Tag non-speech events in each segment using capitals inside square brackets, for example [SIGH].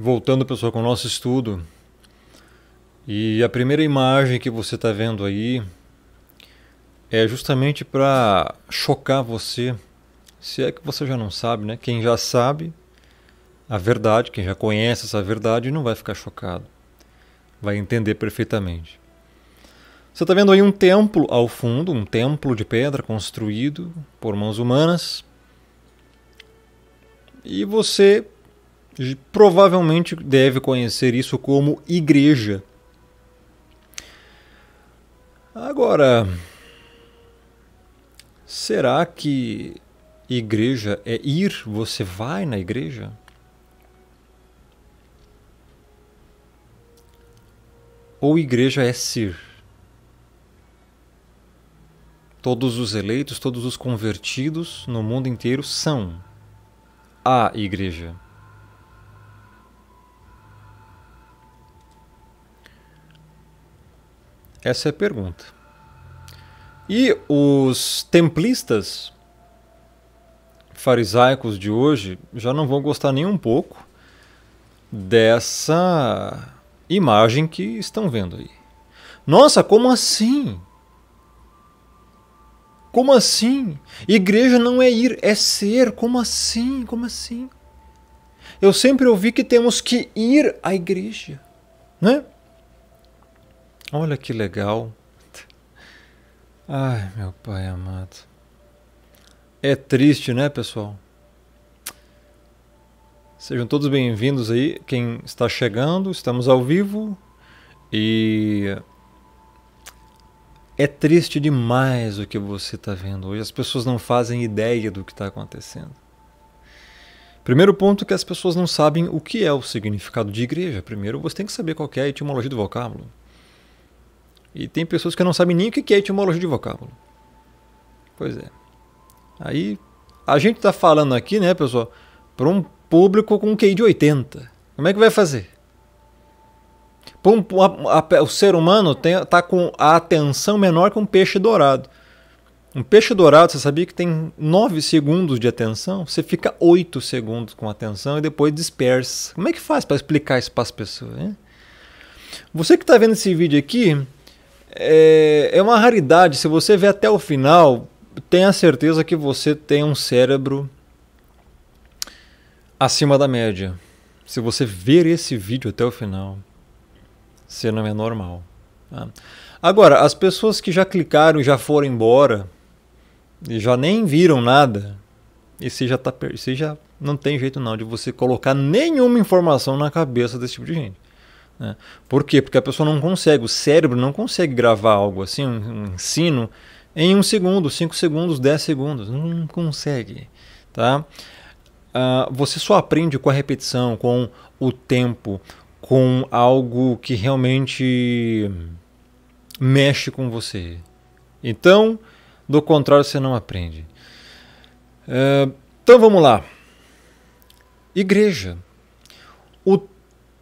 voltando pessoal com o nosso estudo e a primeira imagem que você está vendo aí é justamente para chocar você se é que você já não sabe né quem já sabe a verdade quem já conhece essa verdade não vai ficar chocado vai entender perfeitamente você está vendo aí um templo ao fundo um templo de pedra construído por mãos humanas e você provavelmente deve conhecer isso como igreja. Agora, será que igreja é ir? Você vai na igreja? Ou igreja é ser? Todos os eleitos, todos os convertidos no mundo inteiro são a igreja. Essa é a pergunta. E os templistas farisaicos de hoje já não vão gostar nem um pouco dessa imagem que estão vendo aí. Nossa, como assim? Como assim? Igreja não é ir, é ser. Como assim? Como assim? Eu sempre ouvi que temos que ir à igreja, né? Olha que legal. Ai, meu pai amado. É triste, né, pessoal? Sejam todos bem-vindos aí. Quem está chegando, estamos ao vivo. E é triste demais o que você está vendo hoje. As pessoas não fazem ideia do que está acontecendo. Primeiro ponto que as pessoas não sabem o que é o significado de igreja. Primeiro, você tem que saber qual é a etimologia do vocábulo. E tem pessoas que não sabem nem o que é etimologia de vocábulo. Pois é. Aí a gente está falando aqui, né, pessoal, para um público com um QI de 80. Como é que vai fazer? Um, a, a, o ser humano está com a atenção menor que um peixe dourado. Um peixe dourado, você sabia que tem 9 segundos de atenção? Você fica 8 segundos com atenção e depois dispersa. Como é que faz para explicar isso para as pessoas? Hein? Você que está vendo esse vídeo aqui, é, é uma raridade. Se você vê até o final, tenha certeza que você tem um cérebro acima da média. Se você ver esse vídeo até o final, você não é normal. Tá? Agora, as pessoas que já clicaram e já foram embora e já nem viram nada, esse já, tá, esse já não tem jeito não de você colocar nenhuma informação na cabeça desse tipo de gente. Né? Por quê? Porque a pessoa não consegue, o cérebro não consegue gravar algo assim, um, um em um segundo, cinco segundos, dez segundos. Não consegue. Tá? Uh, você só aprende com a repetição, com o tempo, com algo que realmente mexe com você. Então, do contrário, você não aprende. Uh, então vamos lá. Igreja. O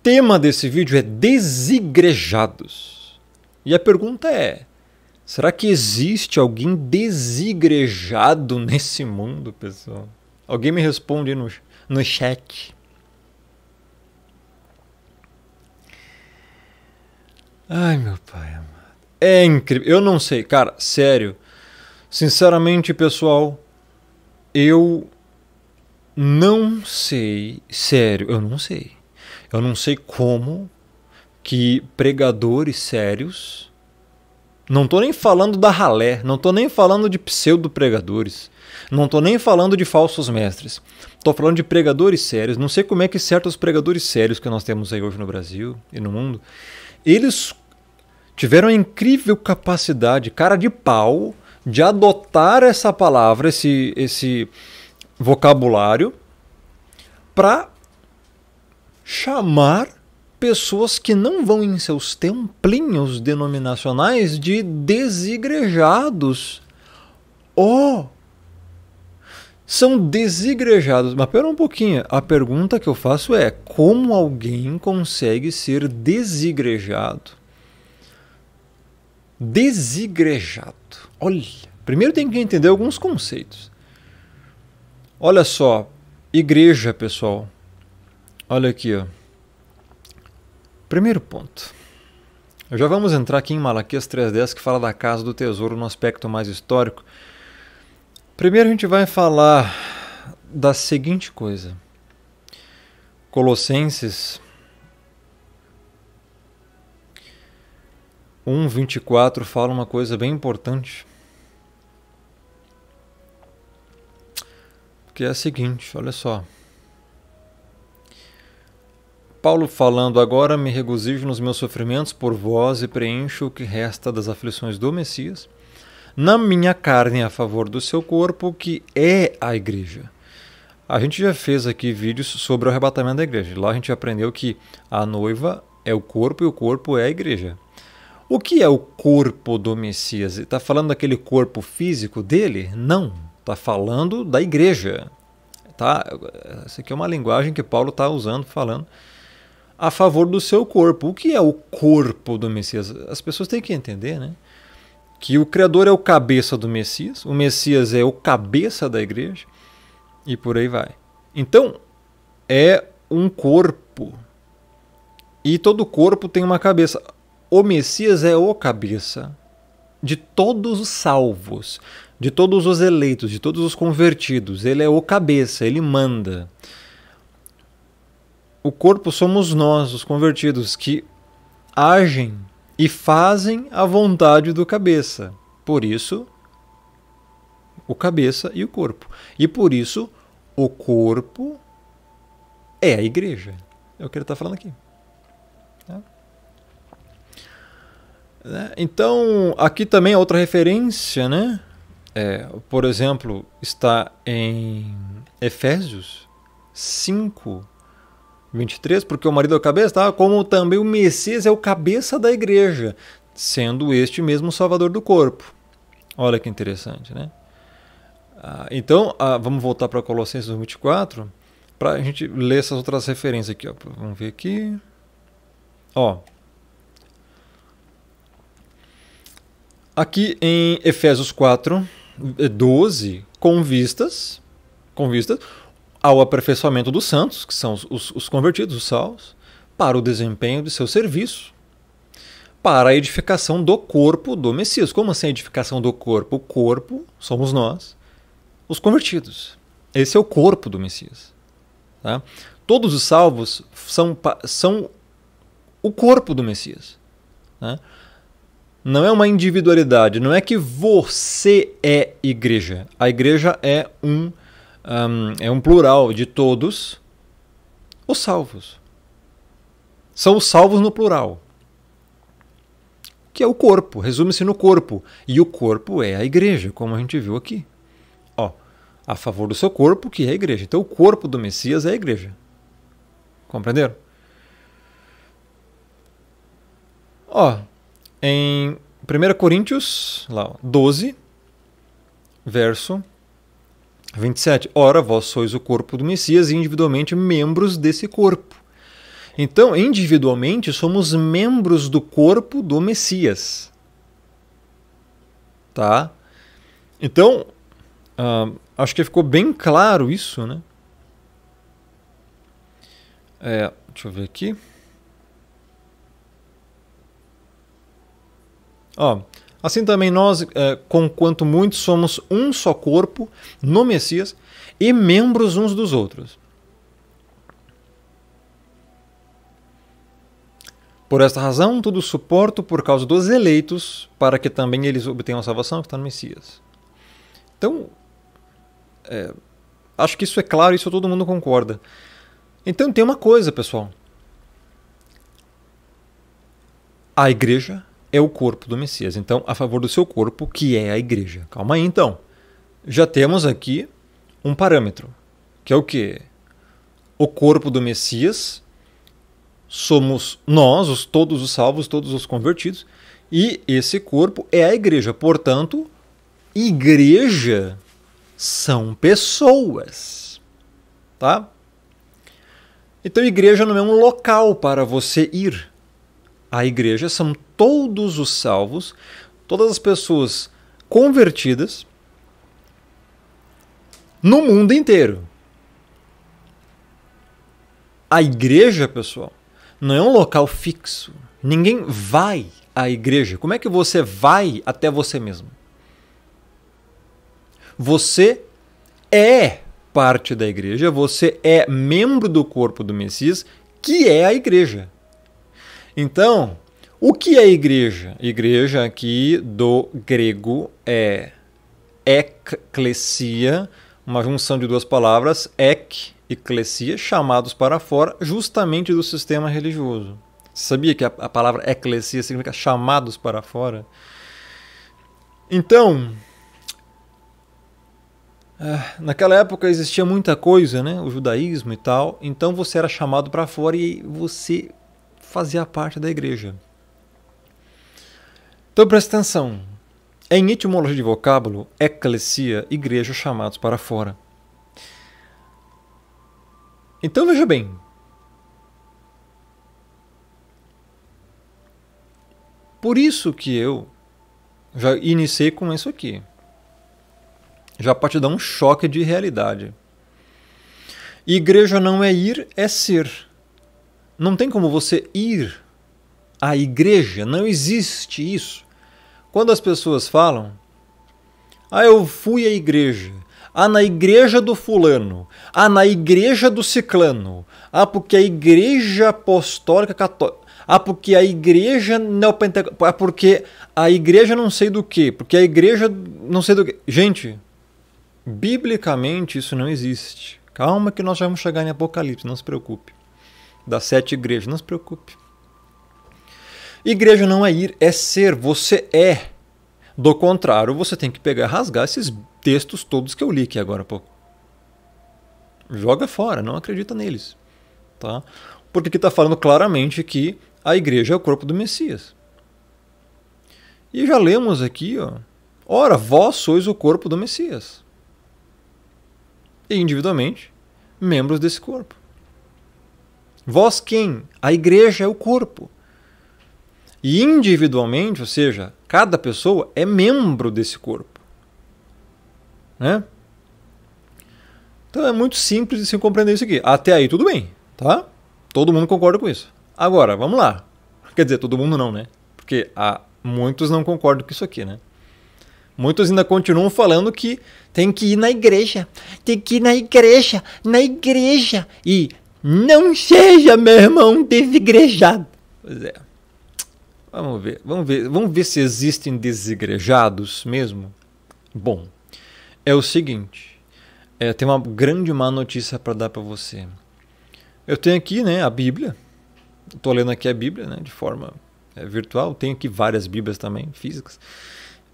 tema desse vídeo é desigrejados. E a pergunta é: será que existe alguém desigrejado [LAUGHS] nesse mundo, pessoal? Alguém me responde no, no chat. Ai, meu pai amado. É incrível. Eu não sei, cara, sério. Sinceramente, pessoal, eu não sei. Sério, eu não sei. Eu não sei como que pregadores sérios. Não estou nem falando da ralé, não estou nem falando de pseudo-pregadores, não estou nem falando de falsos mestres. Estou falando de pregadores sérios. Não sei como é que certos pregadores sérios que nós temos aí hoje no Brasil e no mundo, eles tiveram a incrível capacidade, cara de pau, de adotar essa palavra, esse, esse vocabulário, para chamar pessoas que não vão em seus templinhos denominacionais de desigrejados. Oh! São desigrejados. Mas pera um pouquinho. A pergunta que eu faço é: como alguém consegue ser desigrejado? Desigrejado. Olha, primeiro tem que entender alguns conceitos. Olha só, igreja, pessoal Olha aqui, ó. Primeiro ponto. Já vamos entrar aqui em Malaquias 3.10, que fala da casa do tesouro no aspecto mais histórico. Primeiro a gente vai falar da seguinte coisa. Colossenses 1:24 fala uma coisa bem importante. Que é a seguinte, olha só. Paulo falando agora, me regozijo nos meus sofrimentos por vós e preencho o que resta das aflições do Messias, na minha carne a favor do seu corpo, que é a igreja. A gente já fez aqui vídeos sobre o arrebatamento da igreja. Lá a gente aprendeu que a noiva é o corpo e o corpo é a igreja. O que é o corpo do Messias? Está falando daquele corpo físico dele? Não. Está falando da igreja, tá? Essa aqui é uma linguagem que Paulo está usando, falando a favor do seu corpo. O que é o corpo do Messias? As pessoas têm que entender, né? Que o Criador é o cabeça do Messias, o Messias é o cabeça da igreja e por aí vai. Então, é um corpo. E todo corpo tem uma cabeça. O Messias é o cabeça de todos os salvos, de todos os eleitos, de todos os convertidos. Ele é o cabeça, ele manda. O corpo somos nós, os convertidos, que agem e fazem a vontade do cabeça. Por isso, o cabeça e o corpo. E por isso, o corpo é a igreja. É o que ele está falando aqui. Tá? Né? Então, aqui também é outra referência, né? É, por exemplo, está em Efésios 5, 23, porque o marido é o cabeça, tá? como também o Messias é o cabeça da igreja, sendo este mesmo o salvador do corpo. Olha que interessante, né? Ah, então, ah, vamos voltar para Colossenses 24, para a gente ler essas outras referências aqui. Ó. Vamos ver aqui. Ó. Aqui em Efésios 4, 12, com vistas, com vistas, ao aperfeiçoamento dos santos, que são os, os convertidos, os salvos, para o desempenho de seu serviço, para a edificação do corpo do Messias. Como assim a edificação do corpo? O corpo somos nós, os convertidos. Esse é o corpo do Messias. Tá? Todos os salvos são, são o corpo do Messias. Né? Não é uma individualidade, não é que você é igreja. A igreja é um um, é um plural de todos os salvos. São os salvos no plural. Que é o corpo, resume-se no corpo. E o corpo é a igreja, como a gente viu aqui. Ó, a favor do seu corpo, que é a igreja. Então o corpo do Messias é a igreja. Compreenderam? Ó, em 1 Coríntios lá, 12, verso 27. Ora, vós sois o corpo do Messias e individualmente membros desse corpo. Então, individualmente, somos membros do corpo do Messias. Tá? Então, uh, acho que ficou bem claro isso, né? É, deixa eu ver aqui. Ó, Assim também nós, eh, conquanto muitos, somos um só corpo no Messias e membros uns dos outros. Por esta razão, tudo suporto por causa dos eleitos, para que também eles obtenham a salvação que está no Messias. Então, é, acho que isso é claro, isso todo mundo concorda. Então, tem uma coisa, pessoal. A igreja é o corpo do Messias. Então, a favor do seu corpo, que é a igreja. Calma aí, então. Já temos aqui um parâmetro, que é o quê? O corpo do Messias somos nós, os, todos os salvos, todos os convertidos, e esse corpo é a igreja. Portanto, igreja são pessoas. Tá? Então, igreja não é um local para você ir a igreja são todos os salvos, todas as pessoas convertidas no mundo inteiro. A igreja, pessoal, não é um local fixo. Ninguém vai à igreja. Como é que você vai até você mesmo? Você é parte da igreja, você é membro do corpo do Messias, que é a igreja. Então, o que é igreja? Igreja aqui do grego é eclesia, uma junção de duas palavras, ek, eclesia, chamados para fora, justamente do sistema religioso. Você sabia que a, a palavra eclesia significa chamados para fora? Então, ah, naquela época existia muita coisa, né? O judaísmo e tal. Então você era chamado para fora e você fazia parte da igreja. Então presta atenção. Em etimologia de vocábulo, eclesia, igreja chamados para fora. Então veja bem. Por isso que eu já iniciei com isso aqui. Já para te dar um choque de realidade. Igreja não é ir, é ser. Não tem como você ir à igreja, não existe isso. Quando as pessoas falam, ah, eu fui à igreja. Ah, na igreja do fulano. Ah, na igreja do ciclano. Ah, porque a igreja apostólica católica. Ah, porque a igreja neopentecostal. Ah, porque a igreja não sei do que. Porque a igreja não sei do que. Gente, biblicamente isso não existe. Calma que nós vamos chegar em Apocalipse, não se preocupe das sete igrejas. Não se preocupe. Igreja não é ir, é ser. Você é. Do contrário, você tem que pegar rasgar esses textos todos que eu li aqui agora há pouco. Joga fora, não acredita neles. Tá? Porque aqui está falando claramente que a igreja é o corpo do Messias. E já lemos aqui, ó. Ora, vós sois o corpo do Messias. E individualmente, membros desse corpo. Vós quem? A igreja é o corpo. E individualmente, ou seja, cada pessoa é membro desse corpo. Né? Então é muito simples de se compreender isso aqui. Até aí tudo bem, tá? Todo mundo concorda com isso. Agora, vamos lá. Quer dizer, todo mundo não, né? Porque há muitos não concordam com isso aqui, né? Muitos ainda continuam falando que tem que ir na igreja, tem que ir na igreja, na igreja. E não seja, meu irmão, desigrejado. Pois é. Vamos ver, vamos ver, vamos ver se existem desigrejados mesmo. Bom, é o seguinte, é, tem uma grande má notícia para dar para você. Eu tenho aqui, né, a Bíblia. Estou lendo aqui a Bíblia, né, de forma é, virtual. Tenho aqui várias Bíblias também, físicas.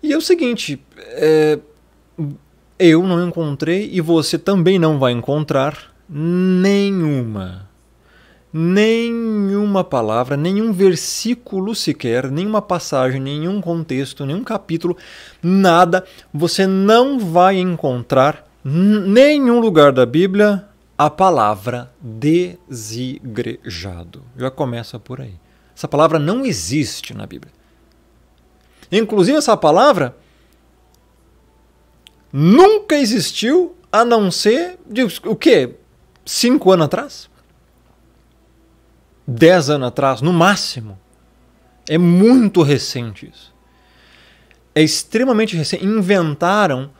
E é o seguinte, é, eu não encontrei e você também não vai encontrar nenhuma. Nenhuma palavra, nenhum versículo sequer, nenhuma passagem, nenhum contexto, nenhum capítulo, nada. Você não vai encontrar nenhum lugar da Bíblia a palavra desigrejado. Já começa por aí. Essa palavra não existe na Bíblia. Inclusive, essa palavra nunca existiu a não ser de, o quê? cinco anos atrás, dez anos atrás, no máximo. É muito recente isso. É extremamente recente. Inventaram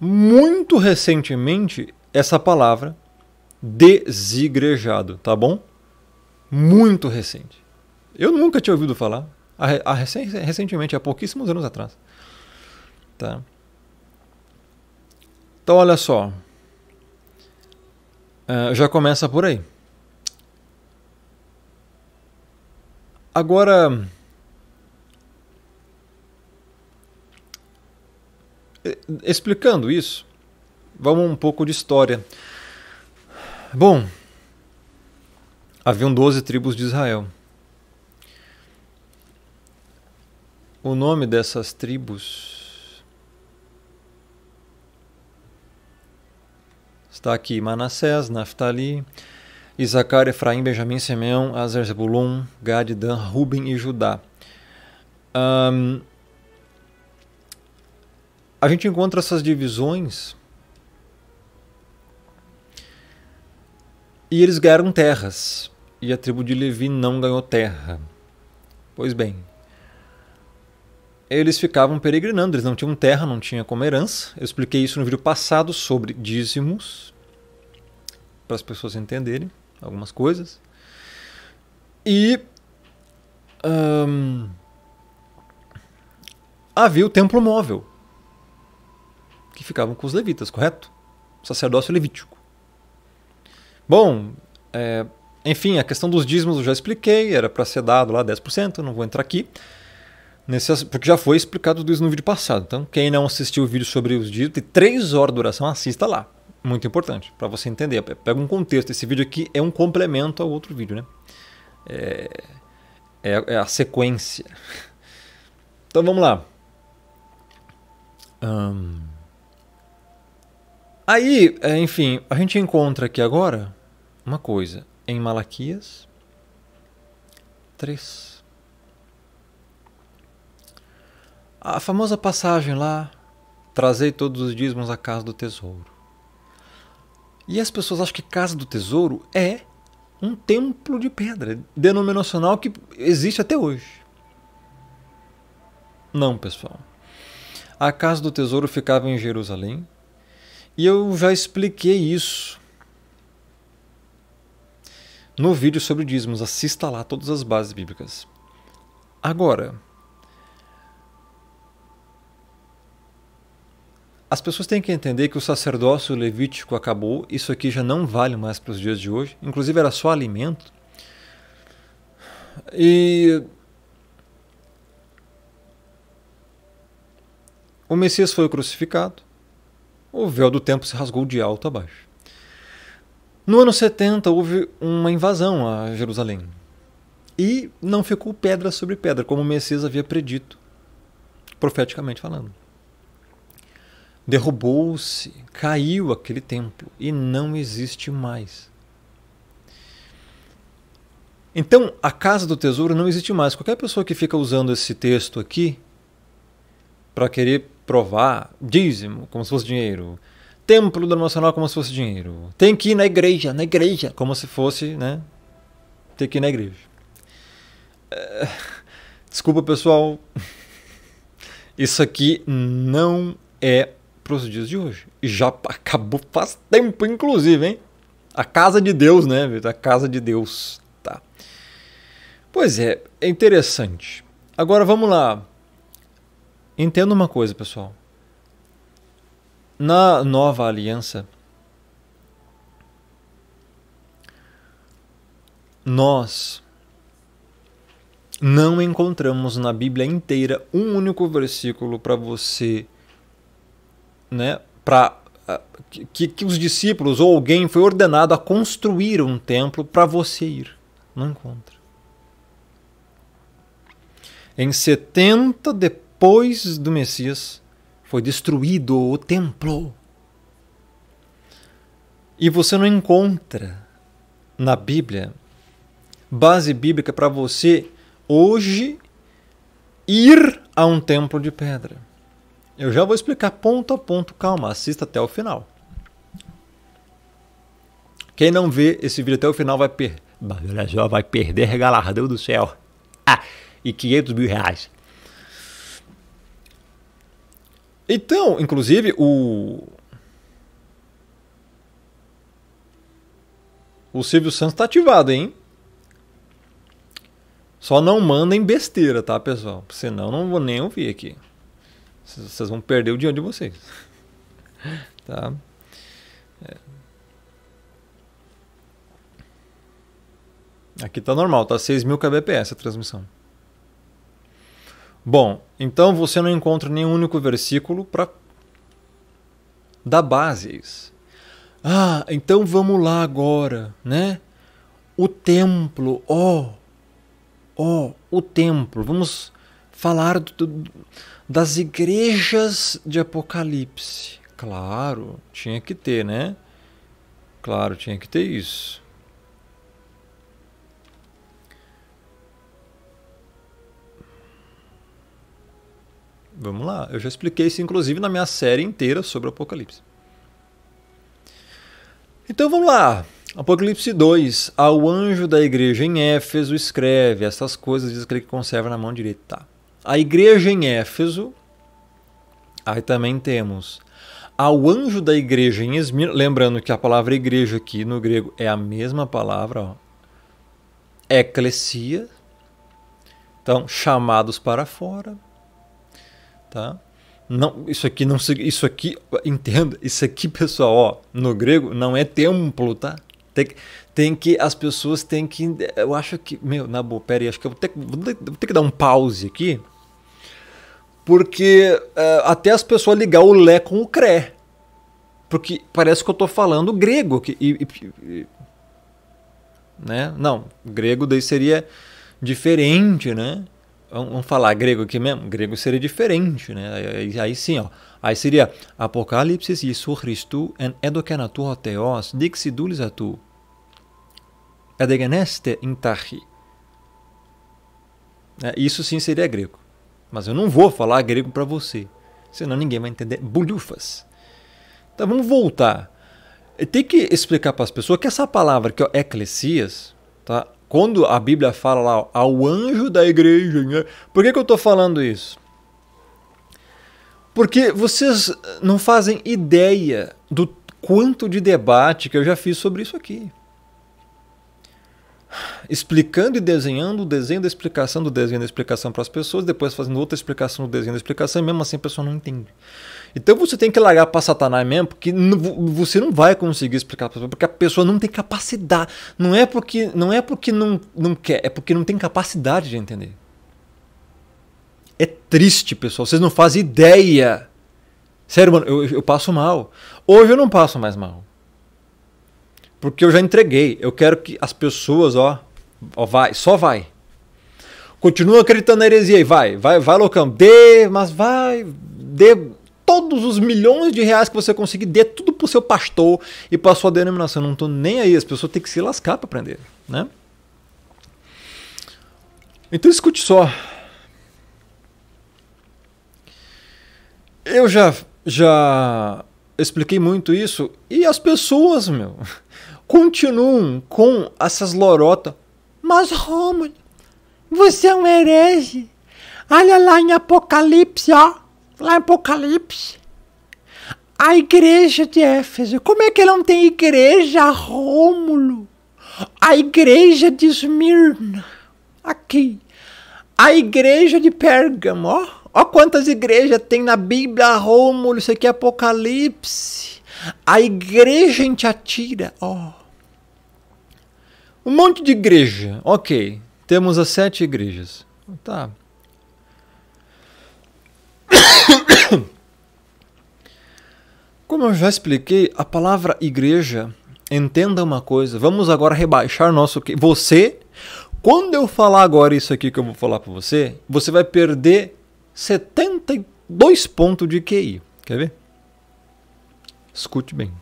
muito recentemente essa palavra desigrejado, tá bom? Muito recente. Eu nunca tinha ouvido falar. A, recentemente, há pouquíssimos anos atrás. Tá? Então, olha só. Ah, já começa por aí. Agora. Eh, explicando isso, vamos um pouco de história. Bom, haviam 12 tribos de Israel. O nome dessas tribos Está aqui Manassés, Naftali, Issacar, Efraim, Benjamim, Simeão, Azer, Zebulun, Gad, Dan, Ruben e Judá. Um, a gente encontra essas divisões e eles ganharam terras e a tribo de Levi não ganhou terra. Pois bem, eles ficavam peregrinando, eles não tinham terra, não tinham como herança. Eu expliquei isso no vídeo passado sobre dízimos, para as pessoas entenderem algumas coisas. E hum, havia o templo móvel, que ficavam com os levitas, correto? O sacerdócio levítico. Bom, é, enfim, a questão dos dízimos eu já expliquei, era para ser dado lá 10%, não vou entrar aqui. Nesse, porque já foi explicado tudo isso no vídeo passado. Então, quem não assistiu o vídeo sobre os dias, tem 3 horas de duração, assista lá. Muito importante, para você entender. Pega um contexto. Esse vídeo aqui é um complemento ao outro vídeo, né? É, é, é a sequência. Então vamos lá. Aí, é, enfim, a gente encontra aqui agora uma coisa. Em Malaquias 3. A famosa passagem lá, trazei todos os dízimos à casa do tesouro. E as pessoas acham que casa do tesouro é um templo de pedra, denominacional que existe até hoje. Não, pessoal. A casa do tesouro ficava em Jerusalém, e eu já expliquei isso no vídeo sobre dízimos. Assista lá todas as bases bíblicas. Agora, As pessoas têm que entender que o sacerdócio levítico acabou, isso aqui já não vale mais para os dias de hoje, inclusive era só alimento. E o Messias foi crucificado, o véu do templo se rasgou de alto a baixo. No ano 70 houve uma invasão a Jerusalém e não ficou pedra sobre pedra, como o Messias havia predito, profeticamente falando derrubou-se, caiu aquele templo e não existe mais. Então, a casa do tesouro não existe mais. Qualquer pessoa que fica usando esse texto aqui para querer provar dízimo como se fosse dinheiro, templo donacional como se fosse dinheiro, tem que ir na igreja, na igreja, como se fosse, né? Tem que ir na igreja. Eh, desculpa, pessoal. [LAUGHS] Isso aqui não é para os dias de hoje. E já acabou faz tempo, inclusive, hein? A casa de Deus, né? A casa de Deus, tá? Pois é, é interessante. Agora vamos lá. Entenda uma coisa, pessoal. Na nova aliança, nós não encontramos na Bíblia inteira um único versículo para você né, para ah, que, que os discípulos ou alguém foi ordenado a construir um templo para você ir. Não encontra. Em 70 depois do Messias foi destruído o templo. E você não encontra na Bíblia base bíblica para você hoje ir a um templo de pedra. Eu já vou explicar ponto a ponto, calma, assista até o final. Quem não vê esse vídeo até o final vai, per... vai perder galardão do céu. Ah, e 500 mil reais. Então, inclusive, o. O Silvio Santos tá ativado, hein? Só não mandem besteira, tá, pessoal? Senão não vou nem ouvir aqui vocês vão perder o dia de vocês. [LAUGHS] tá? É. Aqui tá normal, tá 6.000 kbps a transmissão. Bom, então você não encontra nenhum único versículo para dar bases. Ah, então vamos lá agora, né? O templo, ó, oh, ó, oh, o templo. Vamos falar do, do, das igrejas de Apocalipse. Claro, tinha que ter, né? Claro, tinha que ter isso. Vamos lá, eu já expliquei isso inclusive na minha série inteira sobre Apocalipse. Então vamos lá. Apocalipse 2. Ao anjo da igreja em Éfeso escreve: essas coisas diz aquele que conserva na mão direita. Tá a igreja em Éfeso. Aí também temos ao anjo da igreja em Esmirna. Lembrando que a palavra igreja aqui no grego é a mesma palavra, ó. Eclesia. Então, chamados para fora. Tá? Não, isso aqui não isso aqui, entenda, isso aqui, pessoal, ó, no grego não é templo, tá? Tem que, tem que. As pessoas têm que. Eu acho que. Meu, na boa, pera aí, acho que eu vou ter, que, vou ter que dar um pause aqui. Porque uh, até as pessoas ligar o Lé com o Cré. Porque parece que eu estou falando grego. Que, e, e, né? Não, grego daí seria diferente, né? Vamos falar grego aqui mesmo? Grego seria diferente, né? Aí, aí sim, ó. Aí seria Apocalipse Jesu Christu en edokenatu theos dixidulizatu edegeneste intachi. É, isso sim seria grego. Mas eu não vou falar grego para você, senão ninguém vai entender bulhufas. Então vamos voltar. Tem que explicar para as pessoas que essa palavra que é eclesias, tá? quando a Bíblia fala lá ao anjo da igreja, por que, que eu estou falando isso? Porque vocês não fazem ideia do quanto de debate que eu já fiz sobre isso aqui. Explicando e desenhando o desenho da explicação do desenho da explicação para as pessoas, depois fazendo outra explicação do desenho da explicação, e mesmo assim a pessoa não entende. Então você tem que largar para Satanás mesmo, porque você não vai conseguir explicar para a pessoa, porque a pessoa não tem capacidade. Não é porque não, é porque não, não quer, é porque não tem capacidade de entender. É triste, pessoal. Vocês não fazem ideia. Sério, mano, eu, eu passo mal. Hoje eu não passo mais mal. Porque eu já entreguei. Eu quero que as pessoas, ó, ó vai, só vai. Continua acreditando na heresia e vai, vai, vai, loucão. Dê, mas vai, dê todos os milhões de reais que você conseguir, dê tudo pro seu pastor e pra sua denominação. Eu não tô nem aí, as pessoas têm que se lascar para aprender, né? Então escute só. Eu já, já expliquei muito isso e as pessoas, meu, continuam com essas lorotas. Mas, Rômulo, você é um herege. Olha lá em Apocalipse, ó. Lá em Apocalipse. A igreja de Éfeso. Como é que não tem igreja, Rômulo? A igreja de Esmirna. Aqui. A igreja de Pérgamo, ó Ó quantas igrejas tem na Bíblia, Rômulo, isso aqui é Apocalipse. A igreja em Tiatira, ó. Um monte de igreja, ok. Temos as sete igrejas. Tá. [COUGHS] Como eu já expliquei, a palavra igreja, entenda uma coisa. Vamos agora rebaixar nosso você. Quando eu falar agora isso aqui que eu vou falar para você, você vai perder 72 pontos de QI. Quer ver? Escute bem.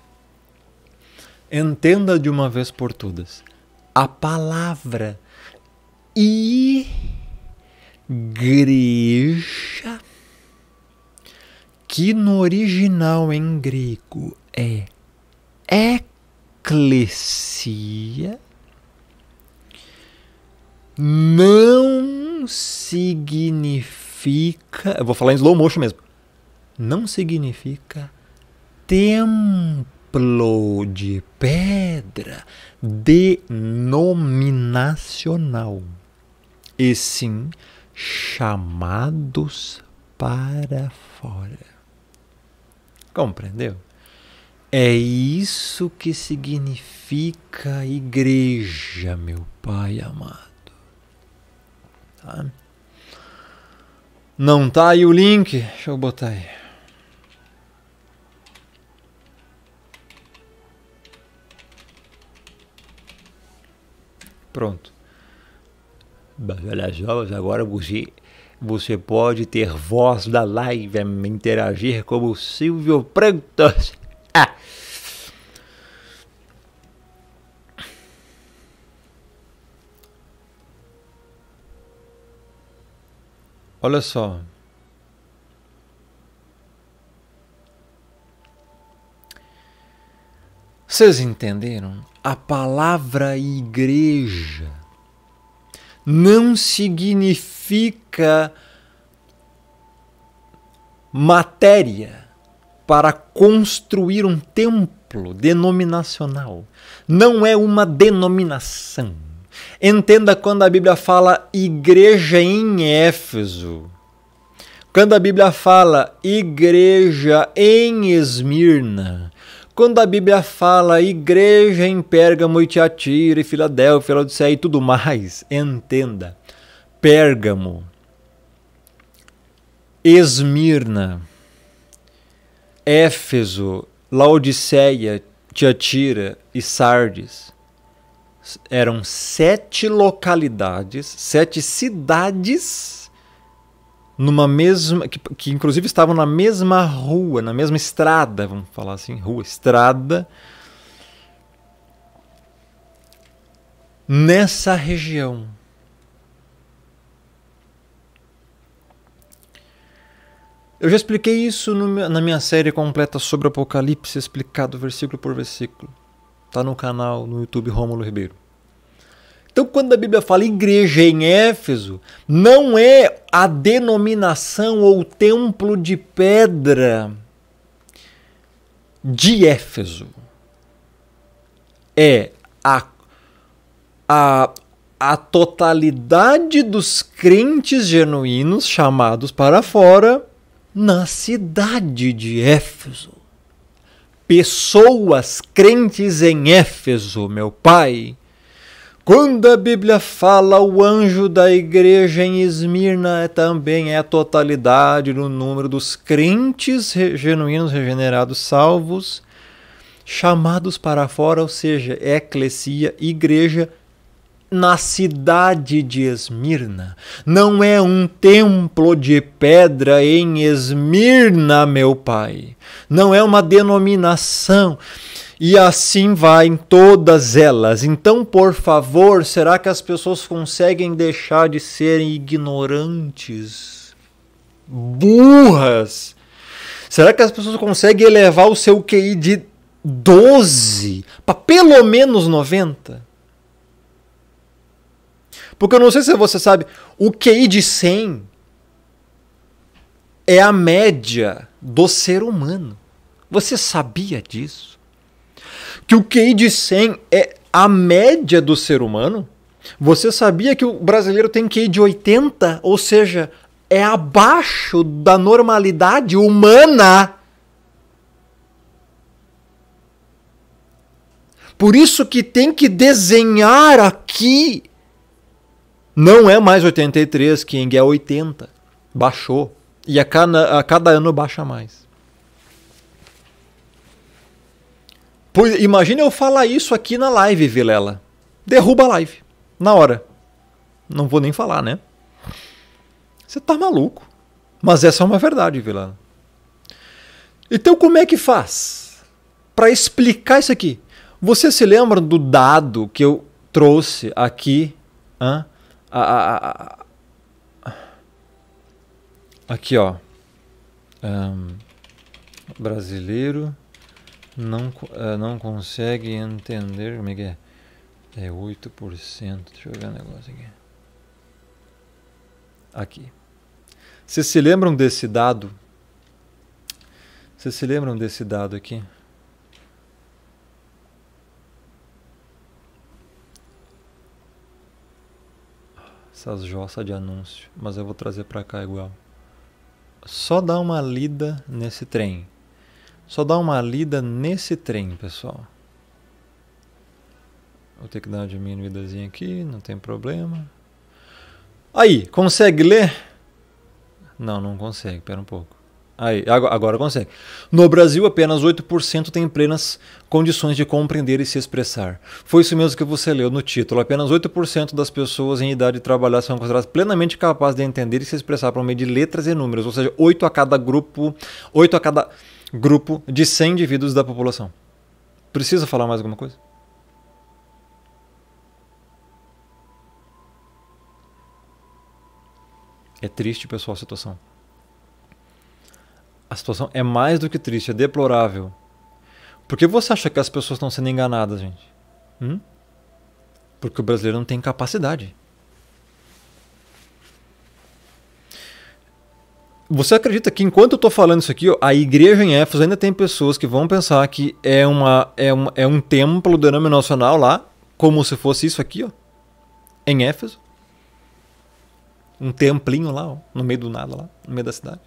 Entenda de uma vez por todas. A palavra igreja, que no original em grego é eclesia, não significa significa. Eu vou falar em slow motion mesmo. Não significa templo de pedra denominacional, e sim chamados para fora. Compreendeu? É isso que significa igreja, meu Pai amado. Tá? Não tá aí o link. Deixa eu botar aí. Pronto. Batalhas novas, agora você, você pode ter voz da live, interagir como Silvio Prantos. [LAUGHS] Ah. Olha só. Vocês entenderam? A palavra igreja não significa matéria para construir um templo denominacional. Não é uma denominação Entenda quando a Bíblia fala igreja em Éfeso. Quando a Bíblia fala igreja em Esmirna. Quando a Bíblia fala igreja em Pérgamo e Teatira e Filadélfia, Laodiceia e tudo mais, entenda. Pérgamo, Esmirna, Éfeso, Laodiceia, Teatira e Sardes eram sete localidades, sete cidades numa mesma que, que inclusive estavam na mesma rua, na mesma estrada, vamos falar assim, rua, estrada nessa região. Eu já expliquei isso no, na minha série completa sobre Apocalipse, explicado versículo por versículo. Está no canal no YouTube Rômulo Ribeiro. Então, quando a Bíblia fala igreja em Éfeso, não é a denominação ou templo de pedra de Éfeso. É a, a, a totalidade dos crentes genuínos chamados para fora na cidade de Éfeso pessoas crentes em Éfeso, meu pai. Quando a Bíblia fala o anjo da igreja em Esmirna, é também é a totalidade no número dos crentes genuínos, regenerados, salvos, chamados para fora, ou seja, eclesia, igreja, na cidade de Esmirna. Não é um templo de pedra em Esmirna, meu pai. Não é uma denominação. E assim vai em todas elas. Então, por favor, será que as pessoas conseguem deixar de serem ignorantes? Burras? Será que as pessoas conseguem elevar o seu QI de 12 para pelo menos 90? Porque eu não sei se você sabe, o QI de 100 é a média do ser humano. Você sabia disso? Que o QI de 100 é a média do ser humano? Você sabia que o brasileiro tem QI de 80, ou seja, é abaixo da normalidade humana? Por isso que tem que desenhar aqui não é mais 83, King, é 80. Baixou. E a cada, a cada ano baixa mais. Pois, imagina eu falar isso aqui na live, Vilela. Derruba a live. Na hora. Não vou nem falar, né? Você tá maluco. Mas essa é uma verdade, Vilela. Então como é que faz? Para explicar isso aqui. Você se lembra do dado que eu trouxe aqui? Hein? a, a, aqui ó um, brasileiro não, uh, não consegue entender como é que é é 8% deixa eu ver o um negócio aqui aqui vocês se lembram desse dado vocês se lembram desse dado aqui essas jossas de anúncio, mas eu vou trazer para cá igual. Só dá uma lida nesse trem. Só dá uma lida nesse trem, pessoal. Vou ter que dar uma diminuidazinha aqui, não tem problema. Aí, consegue ler? Não, não consegue, pera um pouco. Aí, agora consegue. No Brasil, apenas 8% tem plenas condições de compreender e se expressar. Foi isso mesmo que você leu no título. Apenas 8% das pessoas em idade de trabalhar são consideradas plenamente capazes de entender e se expressar por meio de letras e números, ou seja, 8 a cada grupo, 8 a cada grupo de 100 indivíduos da população. Precisa falar mais alguma coisa? É triste, pessoal, a situação a situação é mais do que triste, é deplorável. Por que você acha que as pessoas estão sendo enganadas, gente? Hum? Porque o brasileiro não tem capacidade. Você acredita que enquanto eu estou falando isso aqui, a igreja em Éfeso ainda tem pessoas que vão pensar que é, uma, é, um é um templo denominacional lá, como se fosse isso aqui, ó, em Éfeso? Um templinho lá, ó, no meio do nada, lá, no meio da cidade.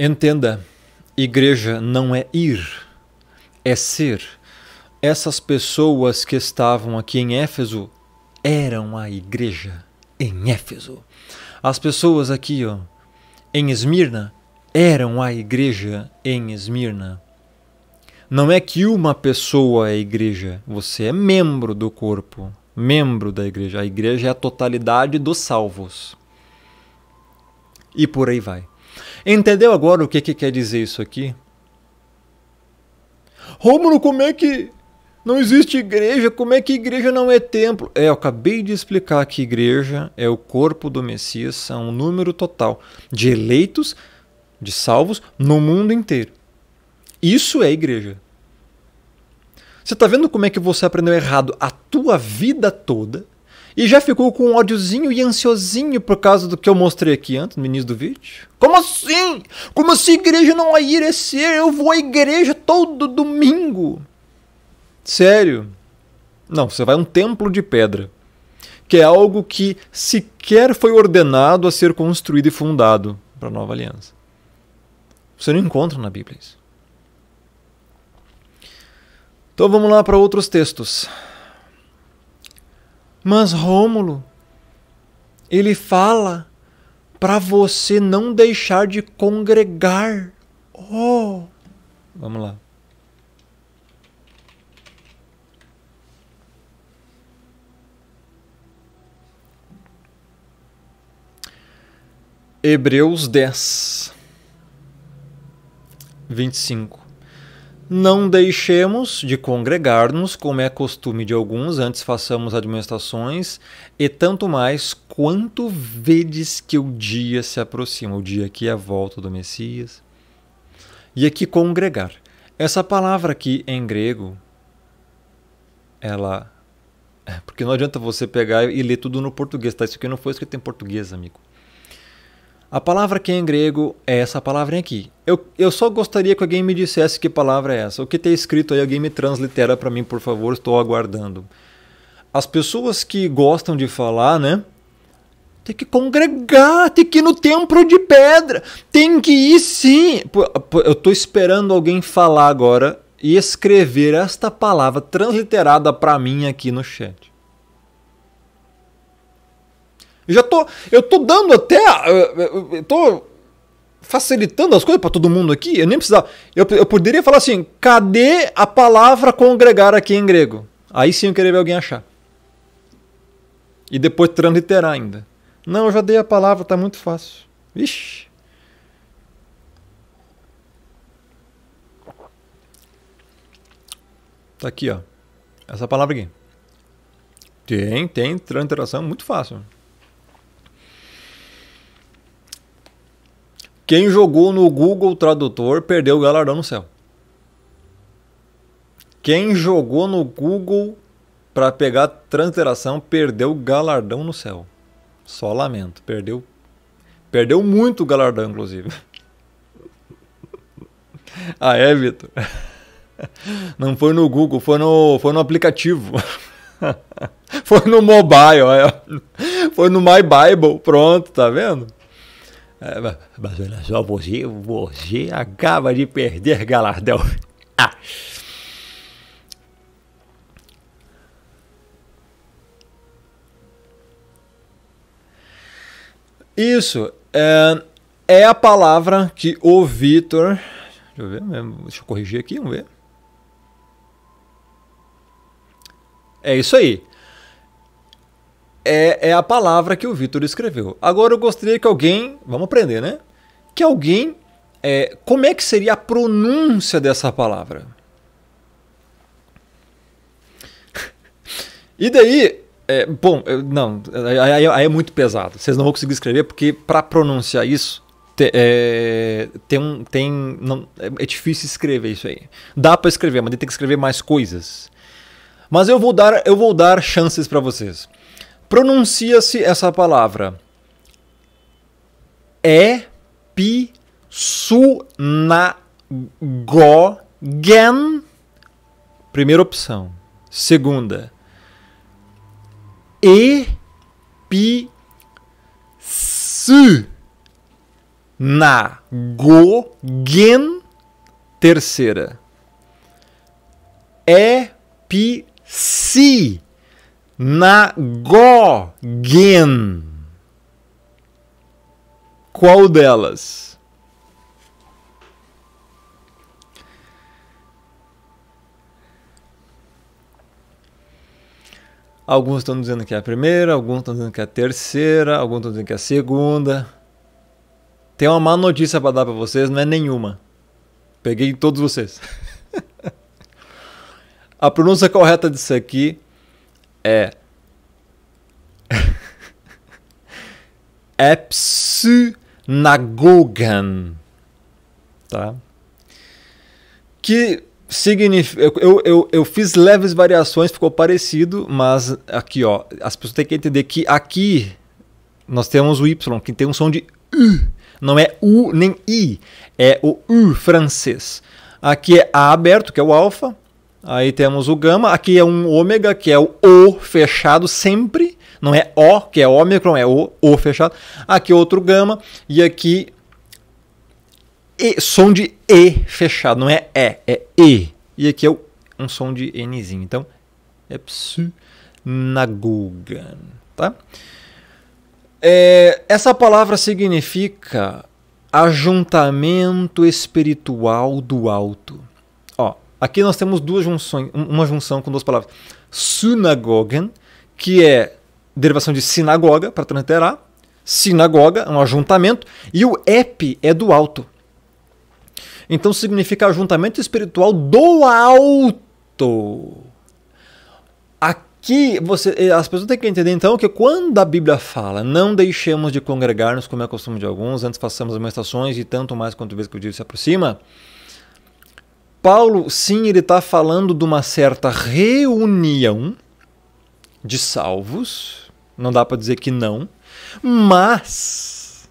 Entenda, igreja não é ir, é ser. Essas pessoas que estavam aqui em Éfeso eram a igreja em Éfeso. As pessoas aqui ó, em Esmirna eram a igreja em Esmirna. Não é que uma pessoa é igreja, você é membro do corpo, membro da igreja. A igreja é a totalidade dos salvos. E por aí vai. Entendeu agora o que, que quer dizer isso aqui? Rômulo, como é que não existe igreja? Como é que igreja não é templo? É, eu acabei de explicar que igreja é o corpo do Messias, é um número total de eleitos, de salvos no mundo inteiro. Isso é igreja. Você está vendo como é que você aprendeu errado a tua vida toda? e já ficou com um ódiozinho e ansiosinho por causa do que eu mostrei aqui antes, no início do vídeo. Como assim? Como se a igreja não ia irecer? Eu vou à igreja todo domingo. Sério? Não, você vai a um templo de pedra, que é algo que sequer foi ordenado a ser construído e fundado para a nova aliança. Você não encontra na Bíblia isso. Então vamos lá para outros textos. Mas Rômulo, ele fala para você não deixar de congregar. Oh! Vamos lá. Hebreus 10, 25. Não deixemos de congregar-nos, como é costume de alguns, antes façamos administrações, e tanto mais quanto vedes que o dia se aproxima, o dia que é a volta do Messias. E aqui congregar. Essa palavra aqui em grego, ela. É, porque não adianta você pegar e ler tudo no português, tá? Isso aqui não foi escrito em português, amigo. A palavra que é em grego é essa palavrinha aqui. Eu, eu só gostaria que alguém me dissesse que palavra é essa. O que tem escrito aí, alguém me translitera para mim, por favor, estou aguardando. As pessoas que gostam de falar, né? Tem que congregar, tem que ir no templo de pedra, tem que ir sim. Eu estou esperando alguém falar agora e escrever esta palavra transliterada para mim aqui no chat. Eu já tô, eu tô dando até, ah, eu, eu tô facilitando as coisas para todo mundo aqui. Eu nem precisava, eu, eu poderia falar assim, cadê a palavra congregar aqui em grego? Aí sim eu queria ver alguém achar. E depois transliterar ainda. Não, eu já dei a palavra, tá muito fácil. Vixe. Tá aqui, ó. Essa palavra aqui. Tem, tem transliteração muito fácil. Quem jogou no Google Tradutor perdeu o galardão no céu. Quem jogou no Google para pegar transliteração perdeu o galardão no céu. Só lamento, perdeu. Perdeu muito o galardão, inclusive. [LAUGHS] ah, é, Vitor? [LAUGHS] Não foi no Google, foi no, foi no aplicativo. [LAUGHS] foi no mobile, foi no My Bible, pronto, tá vendo? É, mas olha só, você, você acaba de perder galardão. [LAUGHS] Ah. Isso é, é, a palavra que o Vitor. Deixa eu ver Deixa eu corrigir aqui, vamos ver. É isso aí é, é a palavra que o Vitor escreveu. Agora eu gostaria que alguém, vamos aprender, né? Que alguém, é, como é que seria a pronúncia dessa palavra? E daí, é, bom, não, aí, é muito pesado. Vocês não vão conseguir escrever porque para pronunciar isso é, tem um, tem, não, é, é difícil escrever isso aí. Dá para escrever, mas tem que escrever mais coisas. Mas eu vou dar, eu vou dar chances para vocês. Pronuncia-se essa palavra. Episunagogen. É Primeira opção. Segunda. Episunagogen. Terceira. Episunagogen. Nagogen. Qual delas? Alguns estão dizendo que é a primeira, alguns estão dizendo que é a terceira, alguns estão dizendo que é a segunda. Tem uma má notícia para dar para vocês, não é nenhuma. Peguei todos vocês. [LAUGHS] a pronúncia correta disso aqui é [LAUGHS] Epsinagogan, tá? Que significa. Eu, eu, eu fiz leves variações, ficou parecido, mas aqui, ó, as pessoas têm que entender que aqui nós temos o Y, que tem um som de U. Não é U nem I, é o U francês. Aqui é A aberto, que é o alfa, Aí temos o gama, aqui é um ômega, que é o O fechado sempre, não é O, que é ômicron, é O, O fechado. Aqui outro gama, e aqui e, som de E fechado, não é E, é E. E aqui é o, um som de Nzinho, então é psunagugan, tá? É, essa palavra significa ajuntamento espiritual do alto Aqui nós temos duas junções, uma junção com duas palavras. Synagogen, que é derivação de sinagoga, para tranterá. Sinagoga é um ajuntamento. E o ep é do alto. Então significa ajuntamento espiritual do alto. Aqui você, eh, as pessoas têm que entender então que quando a Bíblia fala não deixemos de congregar-nos como é costume de alguns, antes façamos as manifestações e tanto mais quanto vez que o dia se aproxima, Paulo, sim, ele está falando de uma certa reunião de salvos, não dá para dizer que não, mas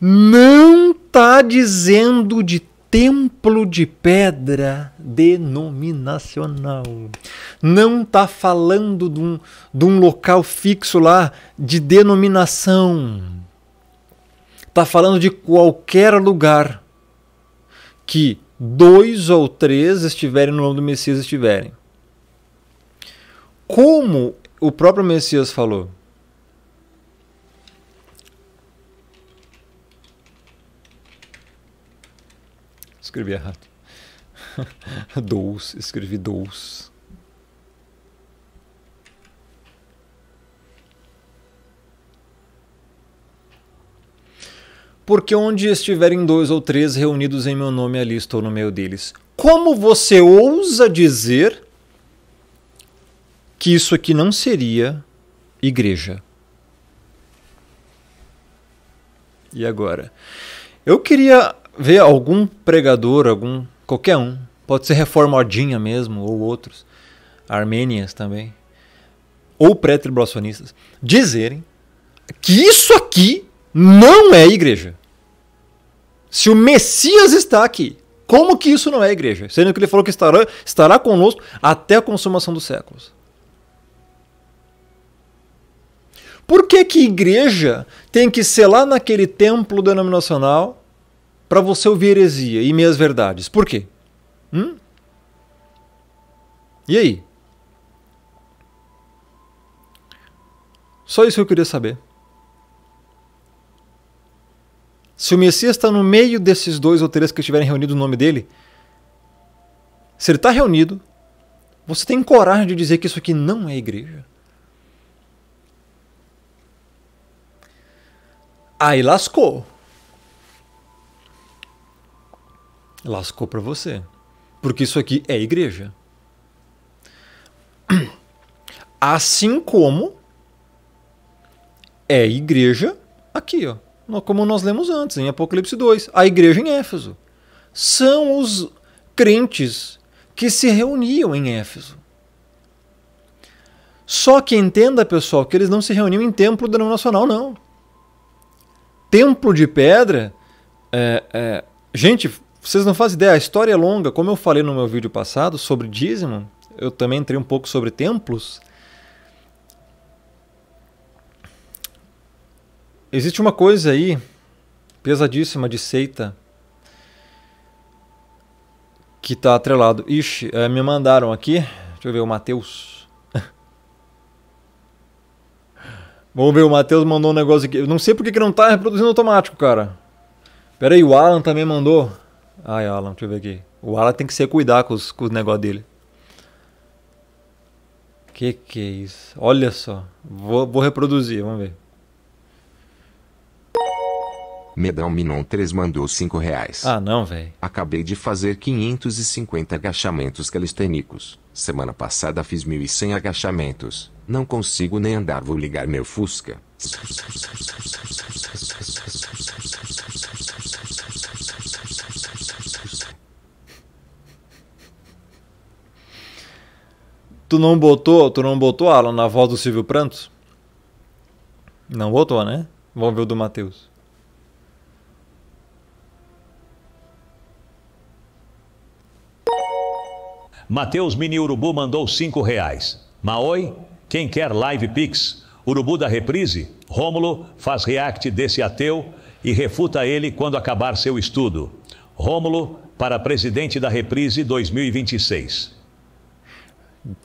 não está dizendo de templo de pedra denominacional. Não está falando de um, de um local fixo lá de denominação. Está falando de qualquer lugar que dois ou três estiverem no nome do Messias estiverem. Como o próprio Messias falou. Escrevi errado. [LAUGHS] Dous, escrevi dous. porque onde estiverem dois ou três reunidos em meu nome, ali estou no meio deles. Como você ousa dizer que isso aqui não seria igreja? E agora? Eu queria ver algum pregador, algum qualquer um, pode ser reformadinha mesmo ou outros, armênias também, ou pré-tribulacionistas, dizerem que isso aqui não é igreja. Se o Messias está aqui, como que isso não é igreja? Sendo que ele falou que estará, estará conosco até a consumação dos séculos. Por que, que igreja tem que ser lá naquele templo denominacional para você ouvir heresia e meias verdades? Por quê? Hum? E aí? Só isso que eu queria saber. Se o Messias está no meio desses dois ou três que estiverem reunidos no nome dele, se ele está reunido, você tem coragem de dizer que isso aqui não é igreja? Aí lascou. Lascou para você. Porque isso aqui é igreja. [CLEARS THROAT] Assim como é igreja aqui, ó como nós lemos antes, em Apocalipse 2, a igreja em Éfeso. São os crentes que se reuniam em Éfeso. Só que entenda, pessoal, que eles não se reuniam em templo denominacional, não. Templo de pedra. É, é, gente, vocês não fazem ideia, a história é longa. Como eu falei no meu vídeo passado sobre dízimo, eu também entrei um pouco sobre templos. Existe uma coisa aí pesadíssima de seita que está atrelado. Ixi, é, me mandaram aqui. Deixa eu ver o Matheus. [LAUGHS] Vamos ver, o Matheus mandou um negócio aqui. Eu não sei porque que não está reproduzindo automático, cara. Pera aí, o Alan também mandou. Ai, Alan, deixa eu ver aqui. O Alan tem que se cuidar com os, com os negócios dele. Que que é isso? Olha só. Vou, vou reproduzir, vamos ver. Medão Minon 3 mandou 5 reais. Ah, não, velho. Acabei de fazer 550 agachamentos calistênicos. Semana passada fiz 1.100 agachamentos. Não consigo nem andar, vou ligar meu Fusca. Tu não botou, tu não botou Alan na voz do Silvio Prantos? Não botou, né? Vamos ver o do Matheus. Matheus Mini Urubu mandou cinco reais. Maoi, quem quer Live Pix? Urubu da Reprise? Rômulo faz react desse ateu e refuta ele quando acabar seu estudo. Rômulo para presidente da Reprise 2026.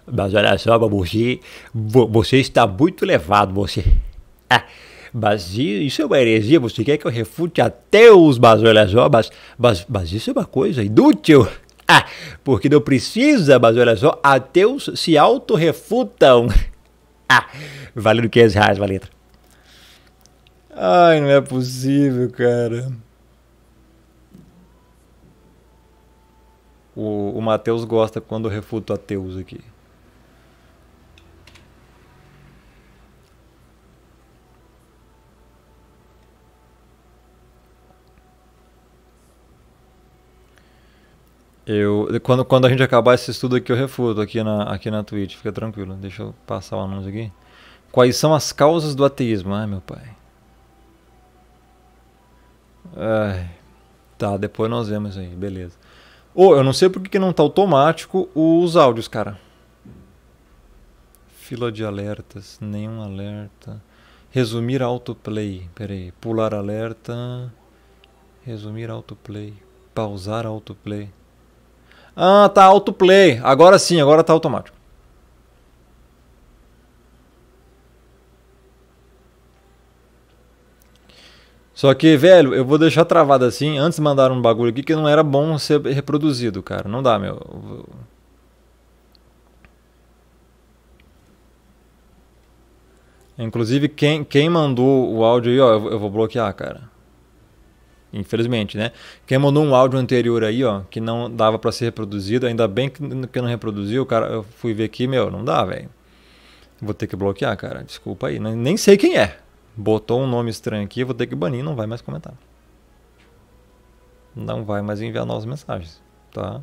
Mas olha só, Babuji, você está muito levado, você. Ah, mas isso é uma heresia, você quer que eu refute ateus, os olha só, mas, mas, mas isso é uma coisa inútil. Ah, porque não precisa, mas olha só, ateus se autorrefutam. [LAUGHS] Ah, valendo 500 reais, letra Ai, não é possível, cara. O, o Matheus gosta quando eu refuto ateus aqui. Eu, quando, quando a gente acabar esse estudo aqui, eu refuto aqui na, aqui na Twitch, fica tranquilo. Deixa eu passar o anúncio aqui. Quais são as causas do ateísmo? Ai, meu pai. Ai, tá, depois nós vemos aí, beleza. Ô, oh, eu não sei porque que não tá automático os áudios, cara. Fila de alertas, nenhum alerta. Resumir autoplay, peraí. Pular alerta. Resumir autoplay. Pausar autoplay. Ah, tá autoplay. Agora sim, agora tá automático. Só que, velho, eu vou deixar travado assim. Antes mandaram um bagulho aqui que não era bom ser reproduzido, cara. Não dá, meu. Inclusive, quem, quem mandou o áudio aí, ó, eu, eu vou bloquear, cara infelizmente, né? Quem mandou um áudio anterior aí, ó, que não dava para ser reproduzido, ainda bem que, não reproduziu, cara, eu fui ver aqui, meu, não dá, velho. Vou ter que bloquear, cara, desculpa aí, né? nem sei quem é. Botou um nome estranho aqui, vou ter que banir, não vai mais comentar. Não vai mais enviar novas mensagens, tá?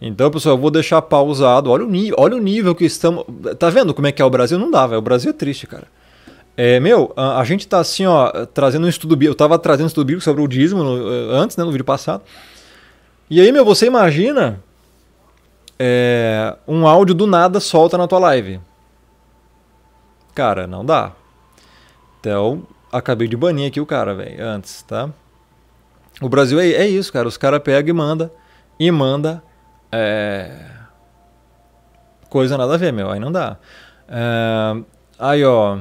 Então, pessoal, eu vou deixar pausado. Olha o, olha o nível que estamos. Tá vendo como é que é o Brasil? Não dá, velho. O Brasil é triste, cara. É, meu, a, a, gente tá assim, ó, trazendo um estudo bíblico. Eu tava trazendo um estudo bíblico sobre o dízimo no, eh, antes, né, no vídeo passado. E aí, meu, você imagina é, um áudio do nada solta na tua live. Cara, não dá. Então, acabei de banir aqui o cara, velho, antes, tá? O Brasil é, é isso, cara. Os caras pegam e manda e manda é... coisa nada a ver, meu. Aí não dá. É... Aí, ó.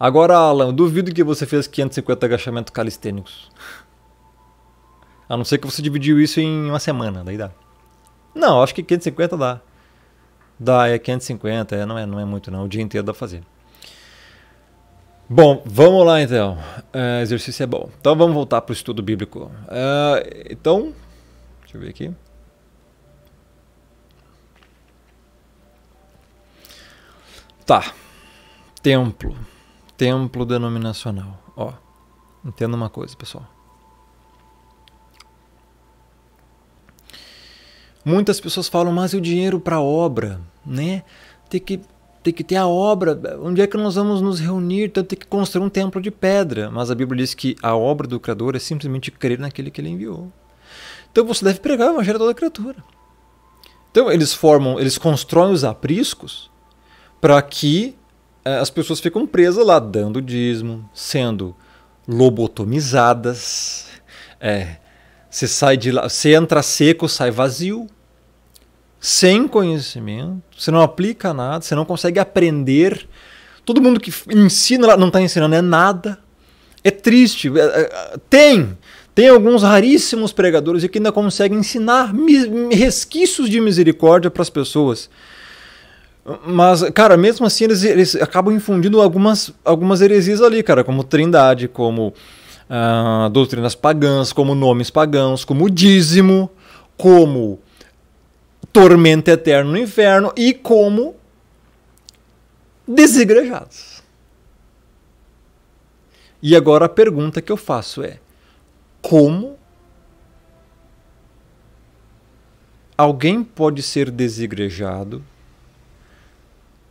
Agora, Alan, duvido que você fez 550 agachamentos calistênicos. A não ser que você dividiu isso em uma semana, daí dá. Não, acho que 550 dá. Dá, é 550, é, não, é, não é muito não, o dia inteiro dá pra fazer. Bom, vamos lá então. É, exercício é bom. Então vamos voltar para o estudo bíblico. É, então, deixa eu ver aqui. Tá. Templo templo denominacional. Ó, entenda uma coisa, pessoal. Muitas pessoas falam, mas e o dinheiro para a obra, né? Tem que, tem que ter a obra. Onde é que nós vamos nos reunir? Então tem que construir um templo de pedra. Mas a Bíblia diz que a obra do Criador é simplesmente crer naquele que ele enviou. Então você deve pregar o evangelho a toda criatura. Então eles formam, eles constroem os apriscos para que é, as pessoas ficam presas lá, dando dízimo, sendo lobotomizadas. É, você sai de lá, você entra seco, sai vazio, sem conhecimento, você não aplica nada, você não consegue aprender. Todo mundo que ensina lá não está ensinando é nada. É triste. É, é, tem, tem alguns raríssimos pregadores que ainda conseguem ensinar resquícios de misericórdia para as pessoas mas, cara, mesmo assim eles, eles acabam infundindo algumas, algumas heresias ali, cara, como trindade, como uh, doutrinas pagãs, como nomes pagãos, como dízimo, como tormenta eterna no inferno e como desigrejados. E agora a pergunta que eu faço é: como alguém pode ser desigrejado?